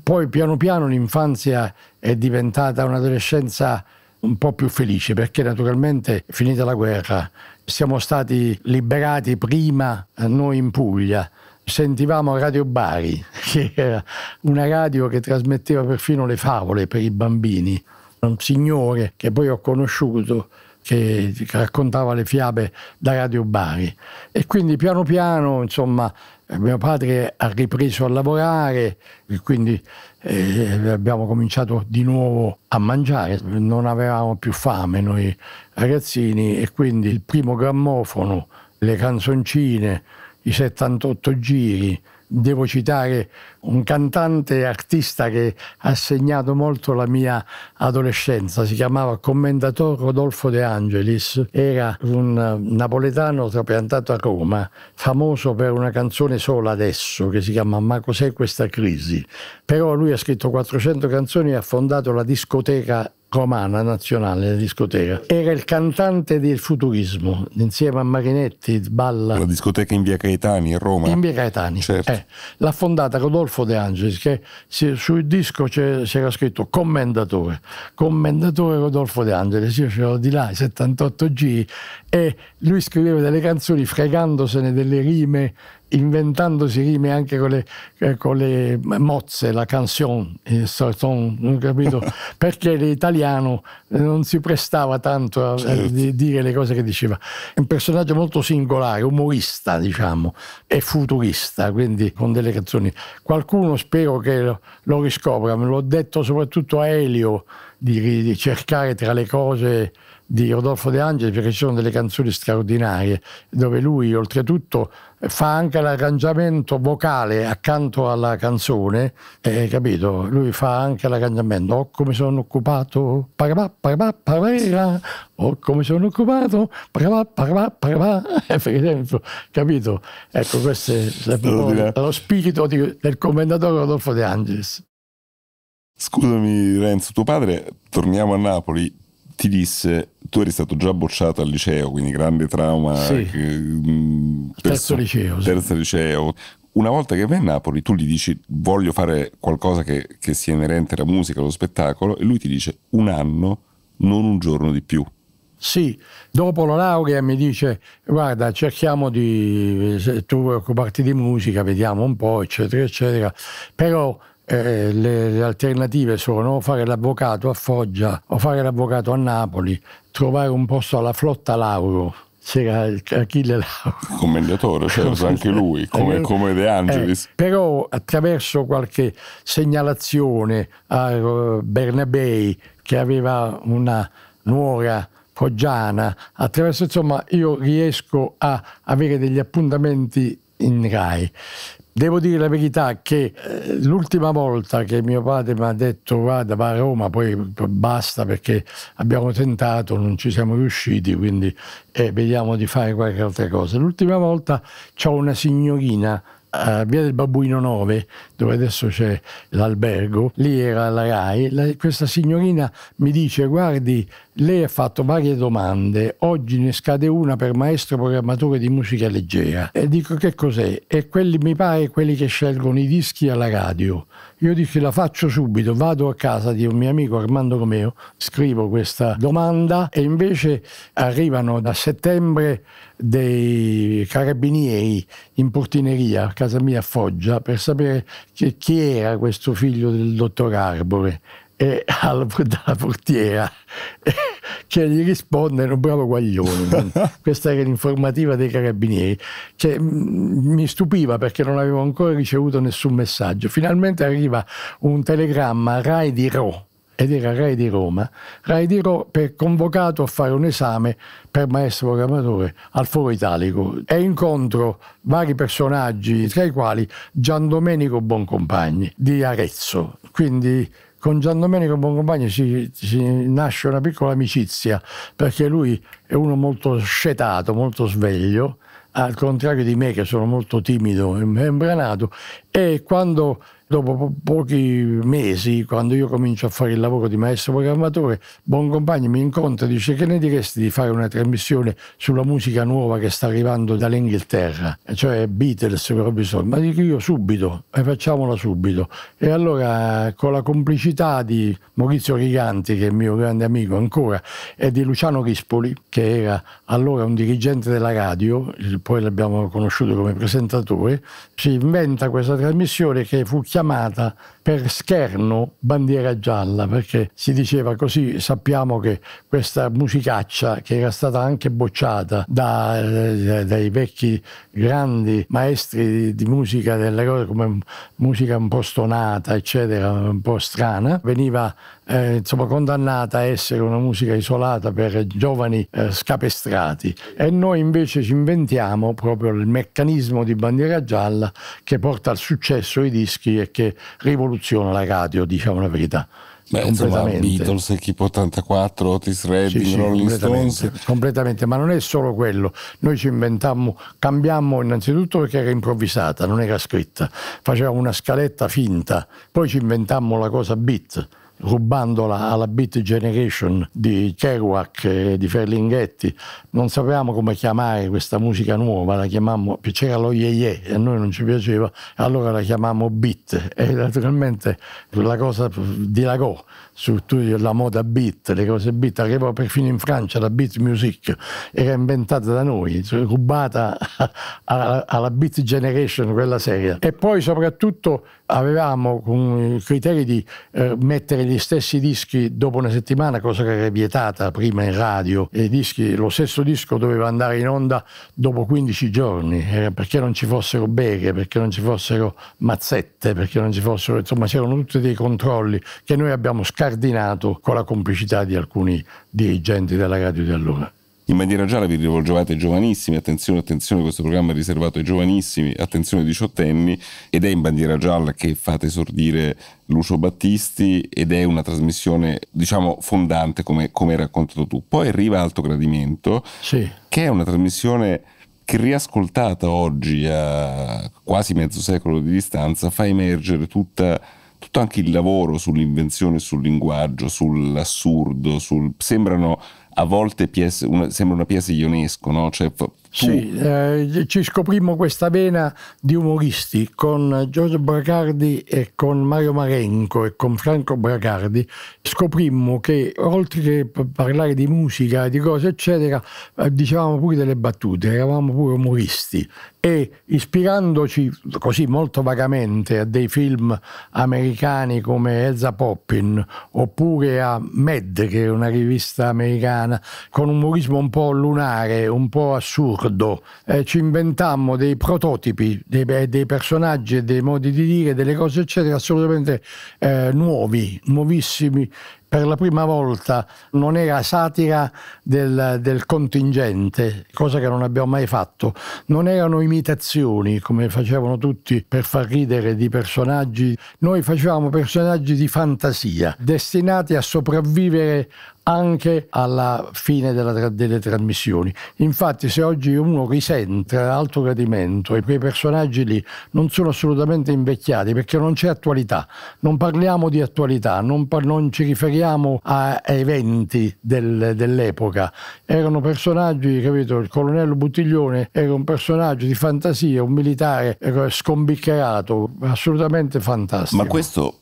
Poi piano piano l'infanzia è diventata un'adolescenza un po' più felice perché naturalmente finita la guerra siamo stati liberati prima eh, noi in Puglia sentivamo Radio Bari, che era una radio che trasmetteva perfino le favole per i bambini un signore che poi ho conosciuto che raccontava le fiabe da Radio Bari e quindi piano piano insomma mio padre ha ripreso a lavorare e quindi eh, abbiamo cominciato di nuovo a mangiare, non avevamo più fame noi ragazzini e quindi il primo grammofono, le canzoncine, i 78 giri, devo citare un cantante artista che ha segnato molto la mia adolescenza, si chiamava Commendator Rodolfo De Angelis, era un eh, napoletano trapiantato a Roma, famoso per una canzone sola adesso che si chiama Ma cos'è questa crisi? Però lui ha scritto 400 canzoni e ha fondato la discoteca romana nazionale, la discoteca. Era il cantante del futurismo, insieme a Marinetti, Balla. La discoteca in via Caetani, a Roma. In via Caetani, certo. eh, l'ha fondata Rodolfo De Angelis, che si, sul disco c'era scritto commendatore, commendatore Rodolfo De Angelis, io ce l'ho di là, 78G, e lui scriveva delle canzoni fregandosene delle rime inventandosi rime anche con le, eh, con le mozze, la canzone, perché l'italiano non si prestava tanto a, certo. dire le cose che diceva. È un personaggio molto singolare, umorista, diciamo, e futurista, quindi con delle canzoni. Qualcuno spero che lo, lo riscopra, me l'ho detto soprattutto a Elio, di, di cercare tra le cose di Rodolfo De Angeli perché ci sono delle canzoni straordinarie dove lui oltretutto fa anche l'arrangiamento vocale accanto alla canzone, eh, capito? Lui fa anche l'arrangiamento, oh come sono occupato, parabà, parabà, parabà, oh come sono occupato, parabà, parabà, parabà, per esempio, capito? Ecco, questo è lo spirito di, del commendatore Rodolfo De Angelis. Scusami Renzo, tuo padre, torniamo a Napoli, ti disse tu eri stato già bocciato al liceo, quindi grande trauma. Sì. Che, mh, mm, terzo, terzo liceo. Terzo sì. liceo. Una volta che vai a Napoli, tu gli dici voglio fare qualcosa che, che sia inerente alla musica, allo spettacolo, e lui ti dice un anno, non un giorno di più. Sì, dopo la laurea mi dice guarda cerchiamo di tu occuparti di musica, vediamo un po' eccetera eccetera, però eh, le, le, alternative sono fare l'avvocato a Foggia o fare l'avvocato a Napoli, trovare un posto alla flotta Lauro. C'era Achille Lauro. Commendatore, certo, anche lui, come, come De Angelis. Eh, però attraverso qualche segnalazione a eh, Bernabei, che aveva una nuora foggiana, attraverso insomma io riesco a avere degli appuntamenti in RAI. Devo dire la verità che eh, l'ultima volta che mio padre mi ha detto vada va a Roma, poi basta perché abbiamo tentato, non ci siamo riusciti, quindi eh, vediamo di fare qualche altra cosa. L'ultima volta c'ho una signorina a eh, Via del Babbuino 9, dove adesso c'è l'albergo, lì era la RAI, la, questa signorina mi dice guardi lei ha fatto varie domande, oggi ne scade una per maestro programmatore di musica leggera. E dico che cos'è? E quelli mi pare quelli che scelgono i dischi alla radio. Io dico la faccio subito, vado a casa di un mio amico Armando Romeo, scrivo questa domanda e invece arrivano da settembre dei carabinieri in portineria a casa mia a Foggia per sapere chi era questo figlio del dottor Arbore e alla, dalla portiera che gli risponde un bravo guaglione questa era l'informativa dei carabinieri che cioè, mi stupiva perché non avevo ancora ricevuto nessun messaggio finalmente arriva un telegramma Rai di Ro ed era Rai di Roma, Rai di Roma per convocato a fare un esame per maestro programmatore al Foro Italico e incontro vari personaggi, tra i quali Gian Domenico Boncompagni di Arezzo. Quindi con Gian Domenico Boncompagni si, si, nasce una piccola amicizia perché lui è uno molto scetato, molto sveglio, al contrario di me che sono molto timido e membranato e quando dopo po- pochi mesi, quando io comincio a fare il lavoro di maestro programmatore, buon compagno mi incontra e dice che ne diresti di fare una trasmissione sulla musica nuova che sta arrivando dall'Inghilterra, cioè Beatles, Robinson, ma dico io subito, e eh, facciamola subito. E allora con la complicità di Maurizio Riganti, che è mio grande amico ancora, e di Luciano Rispoli, che era allora un dirigente della radio, poi l'abbiamo conosciuto come presentatore, si inventa questa trasmissione che fu chiamata per scherno bandiera gialla, perché si diceva così sappiamo che questa musicaccia che era stata anche bocciata da, eh, dai vecchi grandi maestri di, di musica delle cose come musica un po' stonata, eccetera, un po' strana, veniva eh, insomma, condannata a essere una musica isolata per giovani eh, scapestrati e noi invece ci inventiamo proprio il meccanismo di bandiera gialla che porta al successo i dischi e che rivoluziona rivoluziona la radio, diciamo la verità. Beh, insomma, Beatles, Equipe 84, Otis Redding, sì, sì, Rolling completamente, Stones. Completamente, ma non è solo quello. Noi ci inventammo, cambiamo innanzitutto perché era improvvisata, non era scritta. Facevamo una scaletta finta, poi ci inventammo la cosa beat rubandola alla Beat Generation di Kerouac e di Ferlinghetti. Non sapevamo come chiamare questa musica nuova, la chiamammo, c'era lo Ye Ye e a noi non ci piaceva, allora la chiamammo Beat e naturalmente la cosa dilagò su la moda beat, le cose beat, arrivò perfino in Francia la beat music, era inventata da noi, rubata alla, beat generation, quella serie. E poi soprattutto avevamo il criterio di eh, mettere gli stessi dischi dopo una settimana, cosa che era vietata prima in radio, e dischi, lo stesso disco doveva andare in onda dopo 15 giorni, eh, perché non ci fossero beghe, perché non ci fossero mazzette, perché non ci fossero, insomma c'erano tutti dei controlli che noi abbiamo scardinato con la complicità di alcuni dirigenti della radio di allora in maniera gialla vi rivolgevate ai giovanissimi, attenzione, attenzione, questo programma è riservato ai giovanissimi, attenzione ai diciottenni, ed è in bandiera gialla che fate esordire Lucio Battisti ed è una trasmissione, diciamo, fondante come, come hai raccontato tu. Poi arriva Alto Gradimento, sì. che è una trasmissione che riascoltata oggi a quasi mezzo secolo di distanza fa emergere tutta, tutto anche il lavoro sull'invenzione, sul linguaggio, sull'assurdo, sul... sembrano a volte PS, una, sembra una pièce UNESCO, no? Cioè, tu... Sì, eh, ci scoprimmo questa vena di umoristi con Giorgio Bracardi e con Mario Marenco e con Franco Bracardi. Scoprimmo che oltre che parlare di musica e di cose eccetera, eh, dicevamo pure delle battute, eravamo pure umoristi e ispirandoci così molto vagamente a dei film americani come Elsa Poppin oppure a Med che è una rivista americana italiana, con un umorismo un po' lunare, un po' assurdo. Eh, ci inventammo dei prototipi, dei, dei, personaggi, dei modi di dire, delle cose eccetera, assolutamente eh, nuovi, nuovissimi per la prima volta non era satira del, del, contingente, cosa che non abbiamo mai fatto, non erano imitazioni come facevano tutti per far ridere di personaggi, noi facevamo personaggi di fantasia, destinati a sopravvivere anche alla fine della, delle trasmissioni. Infatti se oggi uno risente l'alto gradimento e quei personaggi lì non sono assolutamente invecchiati perché non c'è attualità, non parliamo di attualità, non, par- non ci riferiamo a eventi del, dell'epoca, erano personaggi, capito, il colonnello Buttiglione era un personaggio di fantasia, un militare eh, scombiccherato, assolutamente fantastico. Ma questo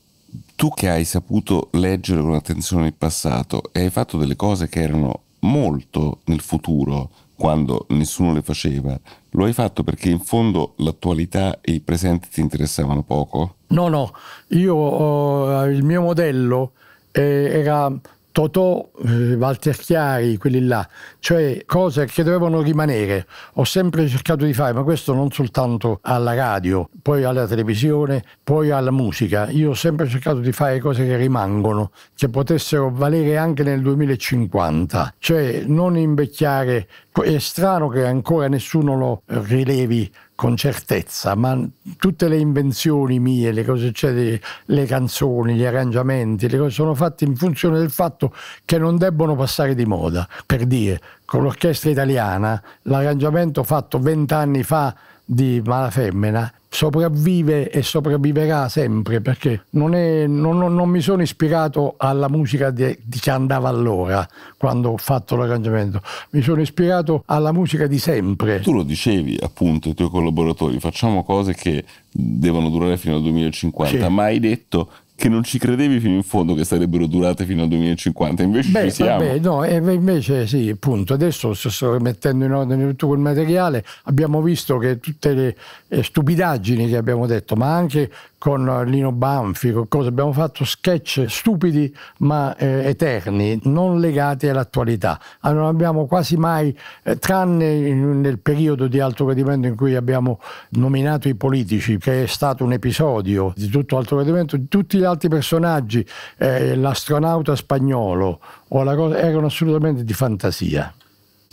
tu che hai saputo leggere con attenzione il passato e hai fatto delle cose che erano molto nel futuro, quando nessuno le faceva, lo hai fatto perché in fondo l'attualità e il presente ti interessavano poco? No, no, io uh, il mio modello eh, era Totò, eh, Walter Chiari, quelli là, cioè cose che dovevano rimanere. Ho sempre cercato di fare, ma questo non soltanto alla radio, poi alla televisione, poi alla musica. Io ho sempre cercato di fare cose che rimangono, che potessero valere anche nel 2050, cioè non invecchiare è strano che ancora nessuno lo rilevi con certezza, ma tutte le invenzioni mie, le cose cioè, le canzoni, gli arrangiamenti, le cose sono fatte in funzione del fatto che non debbono passare di moda. Per dire, con l'orchestra italiana, l'arrangiamento fatto vent'anni fa di Malafemmena sopravvive e sopravviverà sempre perché non, è, non, non mi sono ispirato alla musica di, di che andava allora quando ho fatto l'arrangiamento, mi sono ispirato alla musica di sempre. Tu lo dicevi appunto ai tuoi collaboratori, facciamo cose che devono durare fino al 2050, sì. ma hai detto che non ci credevi fino in fondo che sarebbero durate fino al 2050, invece Beh, ci siamo. Vabbè, no, invece sì, appunto, adesso sto mettendo in ordine tutto quel materiale, abbiamo visto che tutte le eh, stupidaggini che abbiamo detto, ma anche con Lino Banfi, con cose. abbiamo fatto sketch stupidi ma eh, eterni, non legati all'attualità. non abbiamo quasi mai, eh, tranne in, nel periodo di alto gradimento in cui abbiamo nominato i politici, che è stato un episodio di tutto alto gradimento, tutti gli altri personaggi, eh, l'astronauta spagnolo o la cosa, erano assolutamente di fantasia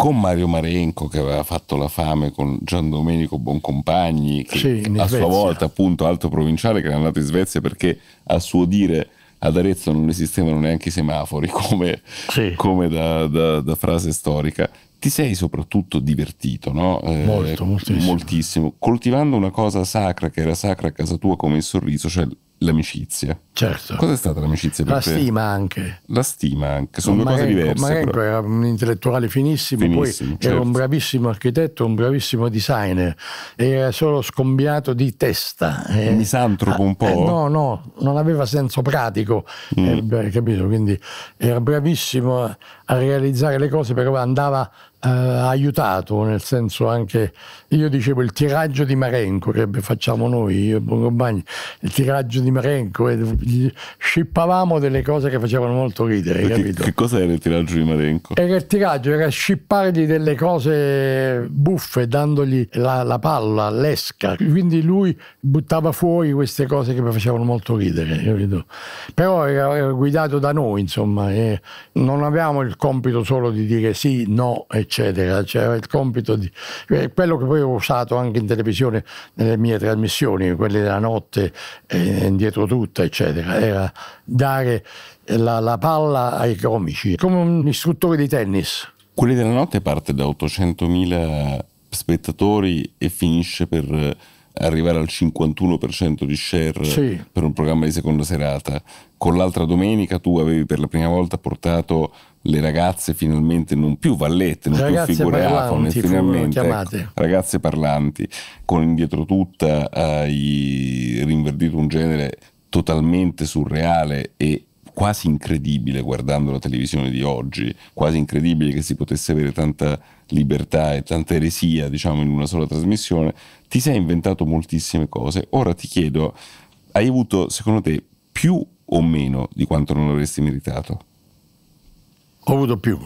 con Mario Marenco che aveva fatto la fame con Gian Domenico Boncompagni, che sì, a sua volta appunto alto provinciale che era andato in Svezia perché a suo dire ad Arezzo non esistevano neanche i semafori come, sì. come da, da, da, frase storica. Ti sei soprattutto divertito, no? Eh, Molto, moltissimo. moltissimo. Coltivando una cosa sacra che era sacra a casa tua come il sorriso, cioè l'amicizia. Certo. Cos'è stata l'amicizia per La te? stima anche. La stima anche, sono Marenco, due cose diverse. Marenco però. era un intellettuale finissimo, finissimo poi certo. era un bravissimo architetto, un bravissimo designer, era solo scombiato di testa. Eh, Misantropo un ah, eh, po'? Eh, no, no, non aveva senso pratico, mm. eh, capito? Quindi era bravissimo a realizzare le cose, però andava eh, aiutato, nel senso anche, io dicevo il tiraggio di Marenco, che facciamo noi, io e Boncompagni, il tiraggio di Marenco, e eh, scippavamo delle cose che facevano molto ridere, che, capito? Che cos'era il tiraggio di Marenco? Era il tiraggio, era scippargli delle cose buffe, dandogli la, la palla, l'esca, quindi lui buttava fuori queste cose che mi facevano molto ridere, capito? Però era, era guidato da noi, insomma, e eh. non avevamo il compito solo di dire sì, no, eccetera, c'era cioè, il compito di... quello che poi ho usato anche in televisione nelle mie trasmissioni, quelle della notte, eh, indietro tutta, eccetera, era dare la, la palla ai comici, come un istruttore di tennis. Quelli della notte parte da 800.000 spettatori e finisce per arrivare al 51% di share sì. per un programma di seconda serata. Con l'altra domenica tu avevi per la prima volta portato le ragazze finalmente non più vallette, non ragazze più figure afone, finalmente ecco, ragazze parlanti, con indietro tutta eh, i, rinverdito un genere totalmente surreale e quasi incredibile guardando la televisione di oggi, quasi incredibile che si potesse avere tanta libertà e tanta eresia, diciamo, in una sola trasmissione, ti sei inventato moltissime cose. Ora ti chiedo, hai avuto, secondo te, più o meno di quanto non avresti meritato? Ho avuto più,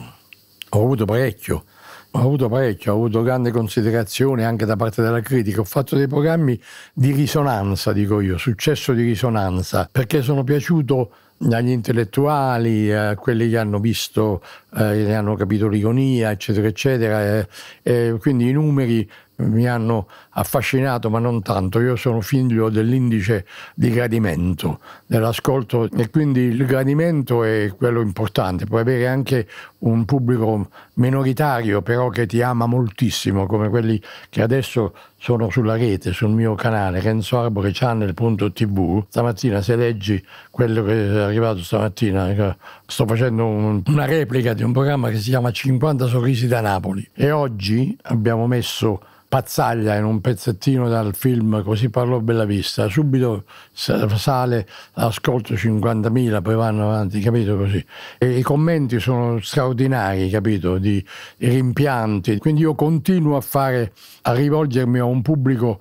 ho avuto parecchio, ho avuto parecchio, ho avuto grande considerazione anche da parte della critica, ho fatto dei programmi di risonanza, dico io, successo di risonanza, perché sono piaciuto agli intellettuali, a quelli che hanno visto, eh, ne hanno capito l'ironia, eccetera, eccetera, eh, eh, quindi i numeri mi hanno affascinato, ma non tanto. Io sono figlio dell'indice di gradimento, dell'ascolto e quindi il gradimento è quello importante. Puoi avere anche un pubblico minoritario, però che ti ama moltissimo, come quelli che adesso sono sulla rete, sul mio canale Renzo renzoarborechannel.tv. Stamattina se leggi quello che è arrivato stamattina, eh, sto facendo un, una replica di un programma che si chiama 50 sorrisi da Napoli e oggi abbiamo messo Pazzaglia in un pezzettino dal film Così parlò Bella Vista, subito sale ascolto 50.000, poi vanno avanti, capito così. E i commenti sono straordinari, capito, di rimpianti. Quindi io continuo a fare, a rivolgermi a un pubblico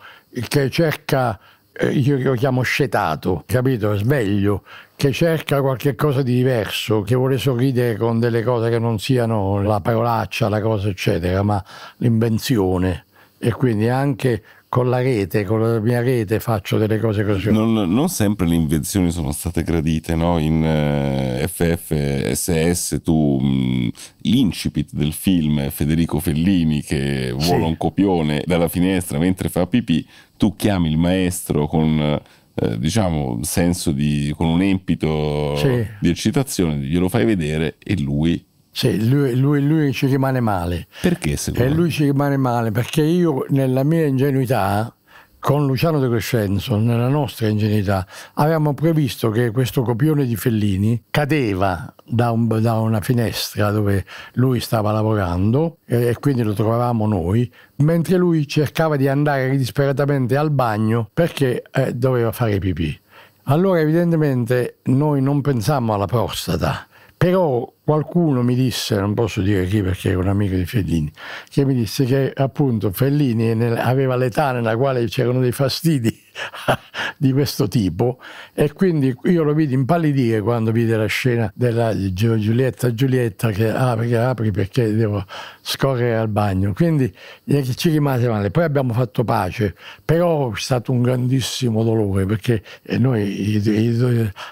che cerca eh, io lo chiamo scetato, capito? Sveglio, che cerca qualche cosa di diverso, che vuole sorridere con delle cose che non siano la parolaccia, la cosa eccetera, ma l'invenzione e quindi anche con la rete, con la mia rete faccio delle cose così. Non, non sempre le invenzioni sono state gradite, no? in eh, FFSS tu mh, mm, l'incipit del film Federico Fellini che sì. vola un copione dalla finestra mentre fa pipì, tu chiami il maestro con... Eh, diciamo senso di con un empito sì. di eccitazione glielo fai vedere e lui sì, lui, lui, lui, ci rimane male. Perché secondo E lui ci rimane male perché io nella mia ingenuità, con Luciano De Crescenzo, nella nostra ingenuità, avevamo previsto che questo copione di Fellini cadeva da, un, da una finestra dove lui stava lavorando e, e quindi lo trovavamo noi, mentre lui cercava di andare disperatamente al bagno perché eh, doveva fare pipì. Allora evidentemente noi non pensammo alla prostata, però qualcuno mi disse, non posso dire chi perché è un amico di Fellini, che mi disse che appunto Fellini nel, aveva l'età nella quale c'erano dei fastidi di questo tipo e quindi io lo vidi impallidire quando vide la scena della Giulietta Giulietta che apri, apri perché devo scorrere al bagno. Quindi eh, ci rimase male. Poi abbiamo fatto pace, però è stato un grandissimo dolore perché eh, noi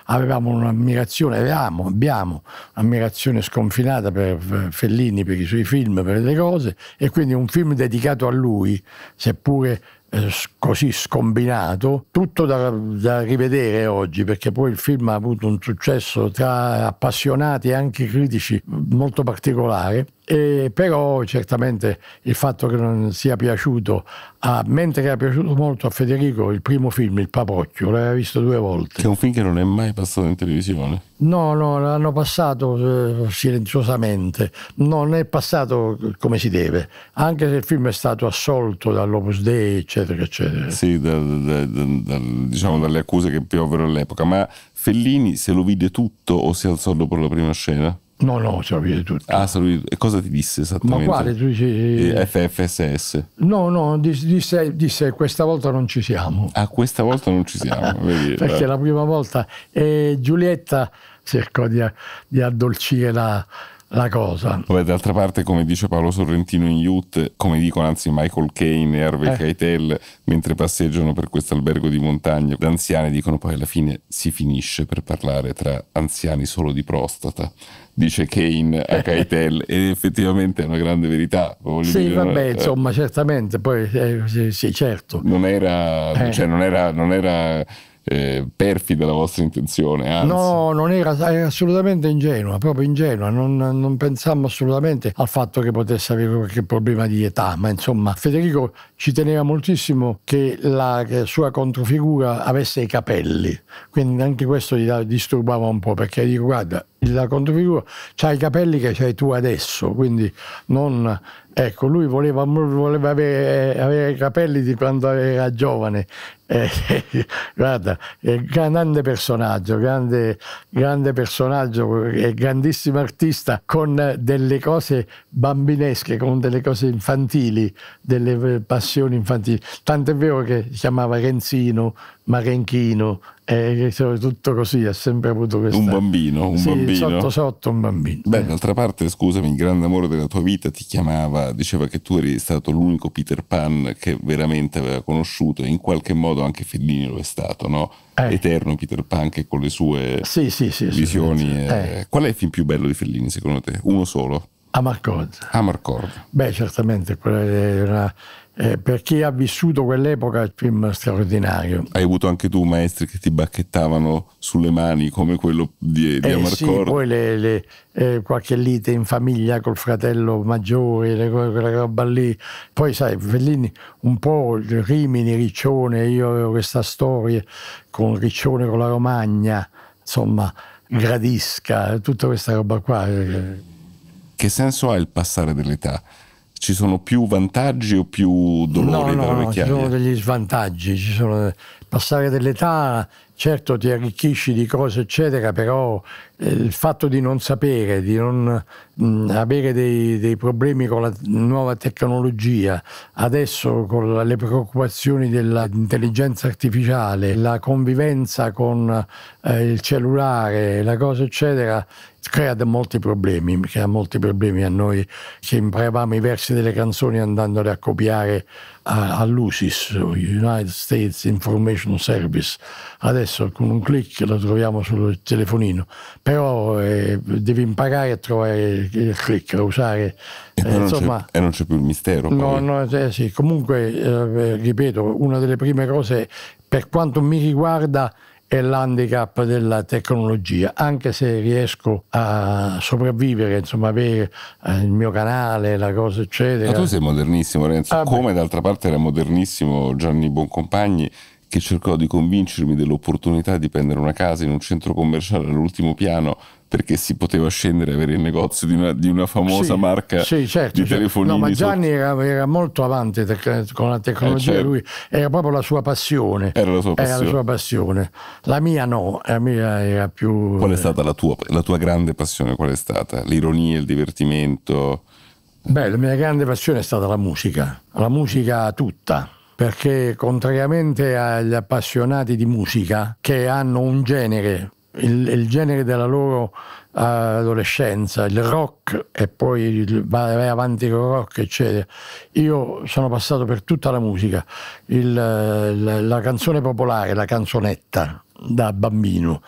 avevamo un'ammirazione, avevamo, abbiamo un'ammirazione ammirazione sconfinata per Fellini, per i suoi film, per le cose, e quindi un film dedicato a lui, seppure eh, così scombinato, tutto da, da, rivedere oggi perché poi il film ha avuto un successo tra appassionati e anche critici molto particolare e però certamente il fatto che non sia piaciuto, a, mentre era piaciuto molto a Federico il primo film, Il Papocchio, l'aveva visto due volte. Che è un film che non è mai passato in televisione? No, no, l'hanno passato eh, silenziosamente, non è passato come si deve, anche se il film è stato assolto dall'Opus Dei, eccetera, eccetera. Sì, da, da, da, diciamo dalle accuse che piovvero all'epoca, ma Fellini se lo vide tutto o si alzò dopo la prima scena? No, no, ce l'avete tutti. Ah, saluti. E cosa ti disse esattamente? Ma quale? Tu dici... Eh, eh, FFSS. No, no, disse, disse questa volta non ci siamo. Ah, questa volta non ci siamo. Vedi, eh. Perché la prima volta eh, Giulietta cercò di, di addolcire la, la cosa. Vabbè, d'altra parte, come dice Paolo Sorrentino in Youth, come dicono anzi Michael Kane e Harvey eh. Keitel, mentre passeggiano per questo albergo di montagna, da anziani dicono poi alla fine si finisce per parlare tra anziani solo di prostata dice Kane a Keitel ed effettivamente è una grande verità. Sì, dire, vabbè, non... Eh, insomma, certamente, poi eh, sì, sì, certo. Non era, eh. cioè, non era, non era eh, perfida la vostra intenzione. Anzi. No, non era, era, assolutamente ingenua, proprio ingenua, non, non pensammo assolutamente al fatto che potesse avere qualche problema di età, ma insomma Federico ci teneva moltissimo che la che sua controfigura avesse i capelli, quindi anche questo gli disturbava un po' perché dico guarda la controfigura ha i capelli che hai tu adesso, quindi non... Ecco, lui voleva, voleva avere, avere i capelli di quando era giovane eh, guarda, eh, grande personaggio, grande, grande personaggio, eh, grandissimo artista con delle cose bambinesche, con delle cose infantili, delle eh, passioni infantili. Tanto è vero che si chiamava Renzino, Marenchino, eh, tutto così, ha sempre avuto questo. Un bambino, un sì, bambino. Sotto sotto un bambino. Beh, d'altra parte, scusami, il grande amore della tua vita ti chiamava, diceva che tu eri stato l'unico Peter Pan che veramente aveva conosciuto e in qualche modo modo anche Fellini lo è stato, no? Eh. Eterno Peter Pan che con le sue sì, sì, sì, visioni. È... Eh. Qual è il film più bello di Fellini secondo te? Uno solo? Amarcord. Amarcord. Beh, certamente, una, eh, per chi ha vissuto quell'epoca è un film straordinario. Hai avuto anche tu maestri che ti bacchettavano sulle mani come quello di, di eh, Amarcord? Sì, poi le, le, eh, qualche lite in famiglia col fratello maggiore, le, quella roba lì. Poi sai, Fellini un po' Rimini, Riccione, io avevo questa storia con Riccione con la Romagna, insomma, Gradisca, tutta questa roba qua. Eh, che senso ha il passare dell'età? Ci sono più vantaggi o più dolori no, no, della vecchiaia? No, ci sono degli svantaggi, ci sono passare dell'età, certo ti arricchisci di cose eccetera, però eh, il fatto di non sapere, di non mh, avere dei, dei, problemi con la nuova tecnologia, adesso con le preoccupazioni dell'intelligenza artificiale, la convivenza con eh, il cellulare, la cosa eccetera, crea molti problemi, crea molti problemi a noi che imparavamo i versi delle canzoni andandole a copiare all'USIS, United States Information Service. Adesso con un clic lo troviamo sul telefonino, però eh, devi imparare a trovare il clic, a usare. E, eh, insomma, e non c'è più il mistero. No, no, eh, sì. Comunque, eh, ripeto, una delle prime cose, per quanto mi riguarda, è l'handicap della tecnologia, anche se riesco a sopravvivere, insomma, avere eh, il mio canale, la cosa eccetera. Ma tu sei modernissimo Renzo, ah, come beh. d'altra parte era modernissimo Gianni Boncompagni che cercò di convincermi dell'opportunità di prendere una casa in un centro commerciale all'ultimo piano perché si poteva scendere e avere il negozio di una, di una famosa sì, marca sì, certo, di certo. telefonini. Certo. No, ma Gianni era, era molto avanti tec- con la tecnologia, eh, certo. lui era proprio la sua passione. Era la sua passione. La, sua passione. la mia no, la mia era più... Qual è eh, stata la tua, la tua grande passione? Qual è stata? L'ironia, il divertimento? Beh, la mia grande passione è stata la musica, la musica tutta perché contrariamente agli appassionati di musica che hanno un genere il, il genere della loro eh, adolescenza, il rock e poi vai avanti con il rock, eccetera. Io sono passato per tutta la musica, il, eh, la, la canzone popolare, la canzonetta da bambino,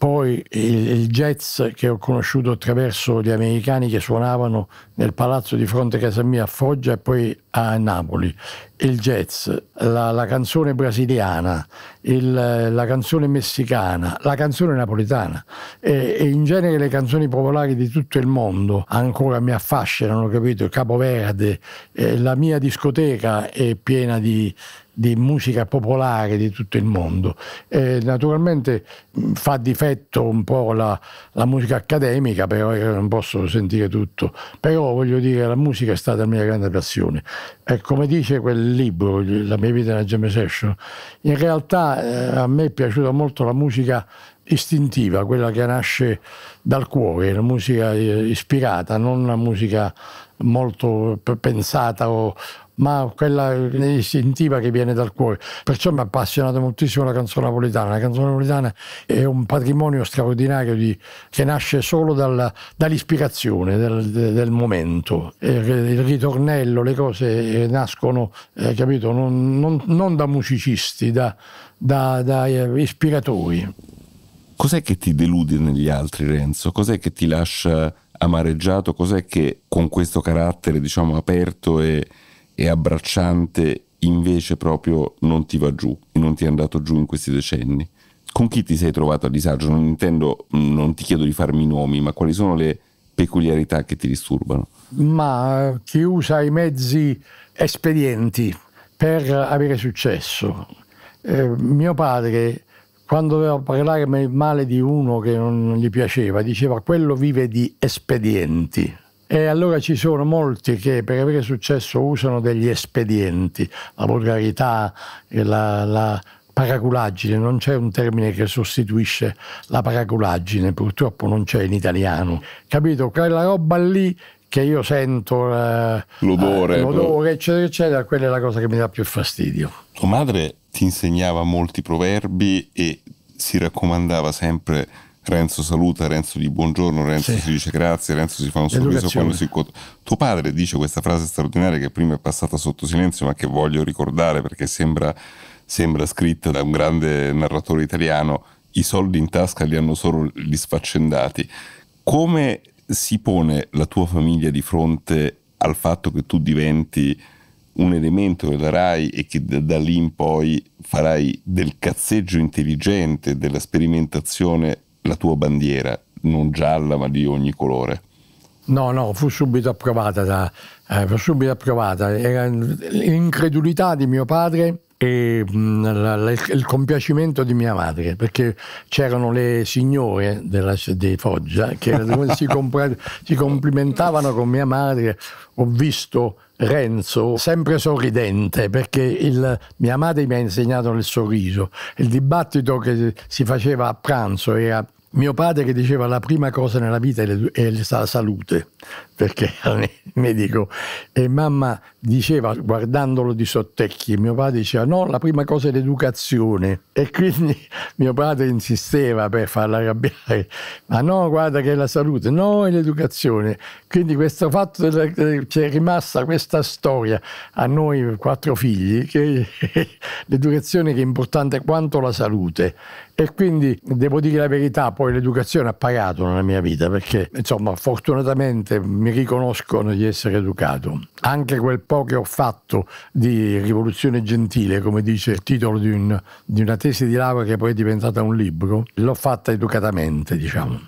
poi il, jazz che ho conosciuto attraverso gli americani che suonavano nel palazzo di fronte a casa mia a Foggia e poi a Napoli, il jazz, la, la canzone brasiliana, il, la canzone messicana, la canzone napoletana e, e, in genere le canzoni popolari di tutto il mondo ancora mi affascinano, capito? Capoverde, eh, la mia discoteca è piena di, di musica popolare di tutto il mondo. Eh, naturalmente fa difetto un po' la, la, musica accademica, però eh, non posso sentire tutto, però voglio dire la musica è stata la mia grande passione. Eh, come dice quel libro, La mia vita nella jam session, in realtà eh, a me è piaciuta molto la musica istintiva, quella che nasce dal cuore, la musica eh, ispirata, non una musica molto pensata o, ma quella istintiva che viene dal cuore. Perciò mi ha appassionato moltissimo la canzone napoletana. La canzone napoletana è un patrimonio straordinario di, che nasce solo dalla, dall'ispirazione del, del, momento. Il ritornello, le cose eh, nascono, eh, capito, non, non, non, da musicisti, da, da, da eh, ispiratori. Cos'è che ti delude negli altri, Renzo? Cos'è che ti lascia amareggiato? Cos'è che con questo carattere, diciamo, aperto e e abbracciante invece proprio non ti va giù e non ti è andato giù in questi decenni? Con chi ti sei trovato a disagio? Non intendo, non ti chiedo di farmi nomi, ma quali sono le peculiarità che ti disturbano? Ma chi usa i mezzi espedienti per avere successo. Eh, mio padre, quando doveva parlare male di uno che non gli piaceva, diceva quello vive di espedienti. E allora ci sono molti che per avere successo usano degli espedienti, la volgarità, la, la paraculaggine, non c'è un termine che sostituisce la paraculaggine, purtroppo non c'è in italiano. Capito? Quella roba lì che io sento eh, l'odore, eh, l'odore eccetera, eccetera, quella è la cosa che mi dà più fastidio. Tua madre ti insegnava molti proverbi e si raccomandava sempre Renzo saluta, Renzo di buongiorno, Renzo sì. si dice grazie, Renzo si fa un sorriso quando si incontra. Tuo padre dice questa frase straordinaria che prima è passata sotto silenzio ma che voglio ricordare perché sembra, sembra scritta da un grande narratore italiano, i soldi in tasca li hanno solo gli sfaccendati. Come si pone la tua famiglia di fronte al fatto che tu diventi un elemento che darai e che da, da lì in poi farai del cazzeggio intelligente, della sperimentazione la tua bandiera, non gialla ma di ogni colore? No, no, fu subito approvata, da, eh, fu subito approvata. Era l'incredulità di mio padre e mm, il compiacimento di mia madre perché c'erano le signore della, di Foggia che si, compl- si complimentavano con mia madre ho visto Renzo, sempre sorridente, perché il, mia madre mi ha insegnato il sorriso. Il dibattito che si faceva a pranzo era mio padre che diceva la prima cosa nella vita è la salute, perché era medico, e mamma diceva, guardandolo di sottecchi, mio padre diceva no, la prima cosa è l'educazione. E quindi mio padre insisteva per farla arrabbiare, ma no, guarda che è la salute, no, è l'educazione. Quindi questo fatto, della, c'è rimasta questa storia a noi quattro figli, che l'educazione che è importante quanto la salute. E quindi devo dire la verità, poi l'educazione ha pagato nella mia vita perché insomma fortunatamente mi riconoscono di essere educato. Anche quel po' che ho fatto di rivoluzione gentile, come dice il titolo di, un, di una tesi di laurea che poi è diventata un libro, l'ho fatta educatamente, diciamo.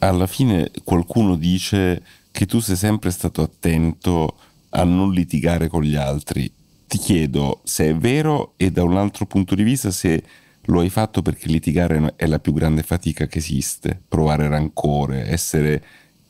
Alla fine qualcuno dice che tu sei sempre stato attento a non litigare con gli altri. Ti chiedo se è vero e da un altro punto di vista se lo hai fatto perché litigare è la più grande fatica che esiste, provare rancore, essere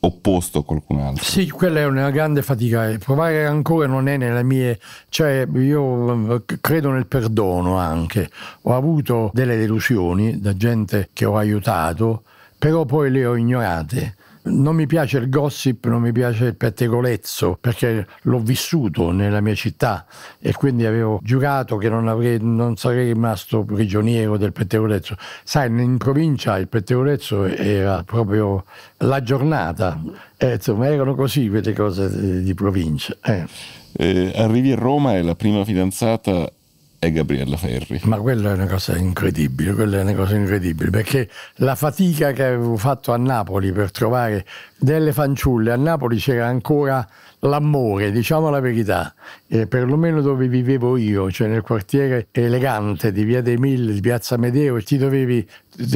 opposto a qualcun altro. Sì, quella è una grande fatica, provare rancore non è nelle mie, cioè io credo nel perdono anche, ho avuto delle delusioni da gente che ho aiutato, però poi le ho ignorate non mi piace il gossip, non mi piace il pettegolezzo, perché l'ho vissuto nella mia città e quindi avevo giurato che non, avrei, non sarei rimasto prigioniero del pettegolezzo. Sai, in provincia il pettegolezzo era proprio la giornata, eh, insomma erano così quelle cose di, di provincia. Eh. Eh, arrivi a Roma e la prima fidanzata e Gabriella Ferri. Ma quella è una cosa incredibile, quella è una cosa incredibile, perché la fatica che avevo fatto a Napoli per trovare delle fanciulle, a Napoli c'era ancora l'amore, diciamo la verità, eh, perlomeno dove vivevo io, cioè nel quartiere elegante di Via dei Mille, di Piazza Medeo, ti dovevi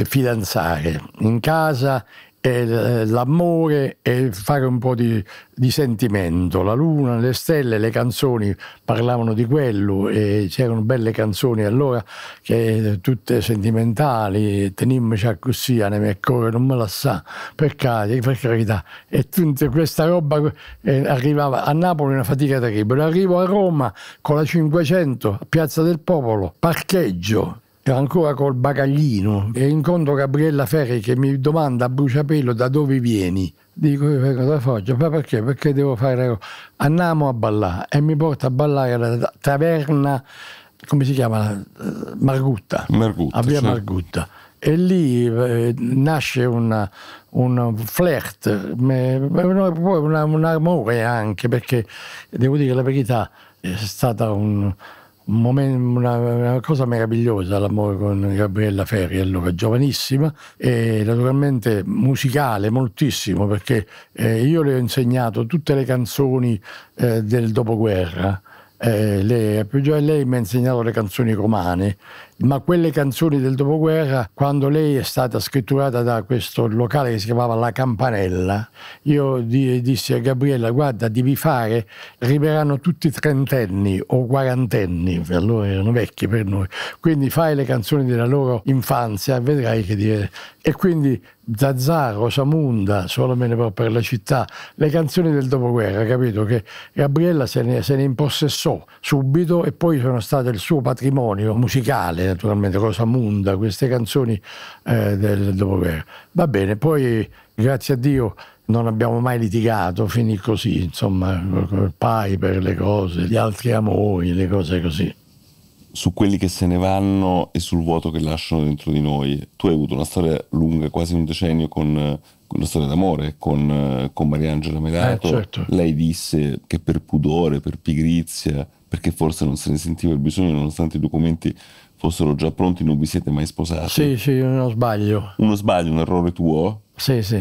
fidanzare in casa l'amore e fare un po' di, di, sentimento. La luna, le stelle, le canzoni parlavano di quello e c'erano belle canzoni allora che tutte sentimentali, tenimmoci a così, anima e cuore, non me la sa, per carità, E tutta questa roba eh, arrivava a Napoli una fatica terribile. Arrivo a Roma con la 500 Piazza del Popolo, parcheggio, ancora col bagaglino e incontro Gabriella Ferri che mi domanda a bruciapelo da dove vieni. Dico io vengo da Foggia, ma perché? Perché devo fare... Andiamo a ballare e mi porta a ballare alla taverna, come si chiama? Margutta. Margutta a via cioè. Margutta. E lì eh, nasce una, un flirt, un amore anche, perché devo dire la verità, è stata un un momento, una, una, cosa meravigliosa l'amore con Gabriella Ferri, allora giovanissima, e naturalmente musicale moltissimo, perché eh, io le ho insegnato tutte le canzoni eh, del dopoguerra. Eh, lei, lei mi ha insegnato le canzoni romane ma quelle canzoni del dopoguerra, quando lei è stata scritturata da questo locale che si chiamava La Campanella, io dissi a Gabriella, guarda, devi fare, arriveranno tutti trentenni o quarantenni, allora erano vecchi per noi, quindi fai le canzoni della loro infanzia, vedrai che dire. E quindi Zazzaro, Rosamunda, solo me ne va per la città, le canzoni del dopoguerra, capito? Che Gabriella se ne, se ne impossessò subito e poi sono state il suo patrimonio musicale naturalmente Cosa Munda, queste canzoni eh, del dopoguerra. Va bene, poi grazie a Dio non abbiamo mai litigato, finì così, insomma, pai per le cose, gli altri amori, le cose così. Su quelli che se ne vanno e sul vuoto che lasciano dentro di noi. Tu hai avuto una storia lunga, quasi un decennio, con la storia d'amore con, con Mariangela Melato. Eh, certo. Lei disse che per pudore, per pigrizia, perché forse non se ne sentiva il bisogno, nonostante i documenti fossero già pronti, non vi siete mai sposati. Sì, sì, uno sbaglio. Uno sbaglio, un errore tuo? Sì, sì.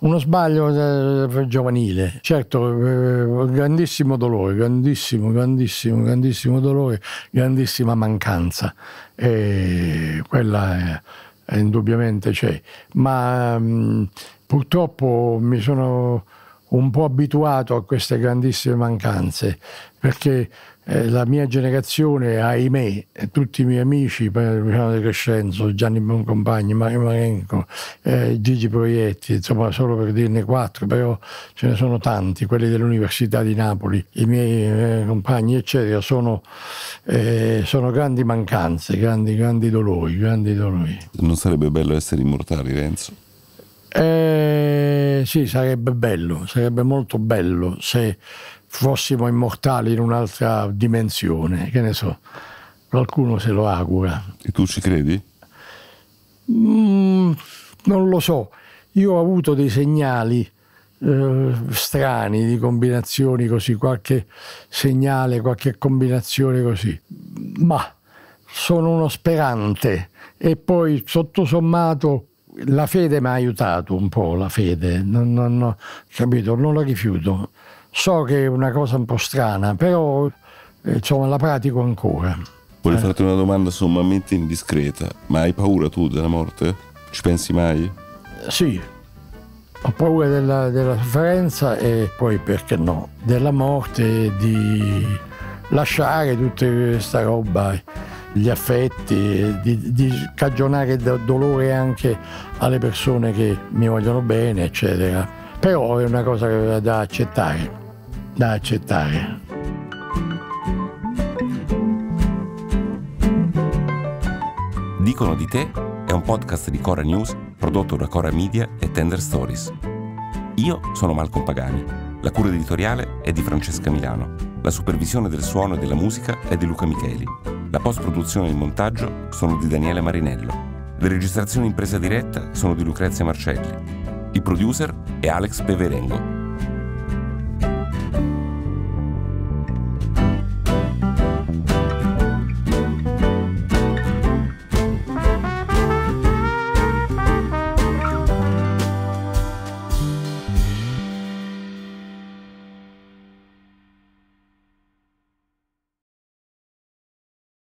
Uno sbaglio eh, eh giovanile. Certo, eh, eh, grandissimo dolore, grandissimo, grandissimo, grandissimo dolore, grandissima mancanza. E quella è, è indubbiamente c'è. Ma mh, mm, purtroppo mi sono un po' abituato a queste grandissime mancanze, perché eh, la mia generazione, ahimè, tutti i miei amici, Luciano De Crescenzo, Gianni Boncompagni, Mario Marenco, eh, Gigi Proietti, insomma solo per dirne quattro, però ce ne sono tanti, quelli dell'Università di Napoli, i miei eh, compagni, eccetera, sono, eh, sono, grandi mancanze, grandi, grandi dolori, grandi dolori. Non sarebbe bello essere immortali, Renzo? Eh, sì, sarebbe bello, sarebbe molto bello se fossimo immortali in un'altra dimensione, che ne so, qualcuno se lo augura. E tu ci credi? Mm, non lo so, io ho avuto dei segnali eh, strani di combinazioni così, qualche segnale, qualche combinazione così, ma sono uno sperante e poi sotto sommato la fede mi ha aiutato un po', la fede, non, non, capito, non la rifiuto. So che è una cosa un po' strana, però eh, insomma, la pratico ancora. Volevo eh. farti una domanda sommamente indiscreta, ma hai paura tu della morte? Ci pensi mai? Sì, ho paura della, della sofferenza e poi perché no, della morte, di lasciare tutta questa roba, gli affetti, di, di cagionare dolore anche alle persone che mi vogliono bene, eccetera. Però è una cosa da accettare da accettare. Dicono di te è un podcast di Cora News prodotto da Cora Media e Tender Stories. Io sono Malcolm Pagani. La cura editoriale è di Francesca Milano. La supervisione del suono e della musica è di Luca Micheli. La post-produzione e il montaggio sono di Daniele Marinello. Le registrazioni in presa diretta sono di Lucrezia Marcelli. Il producer è Alex Beverengo.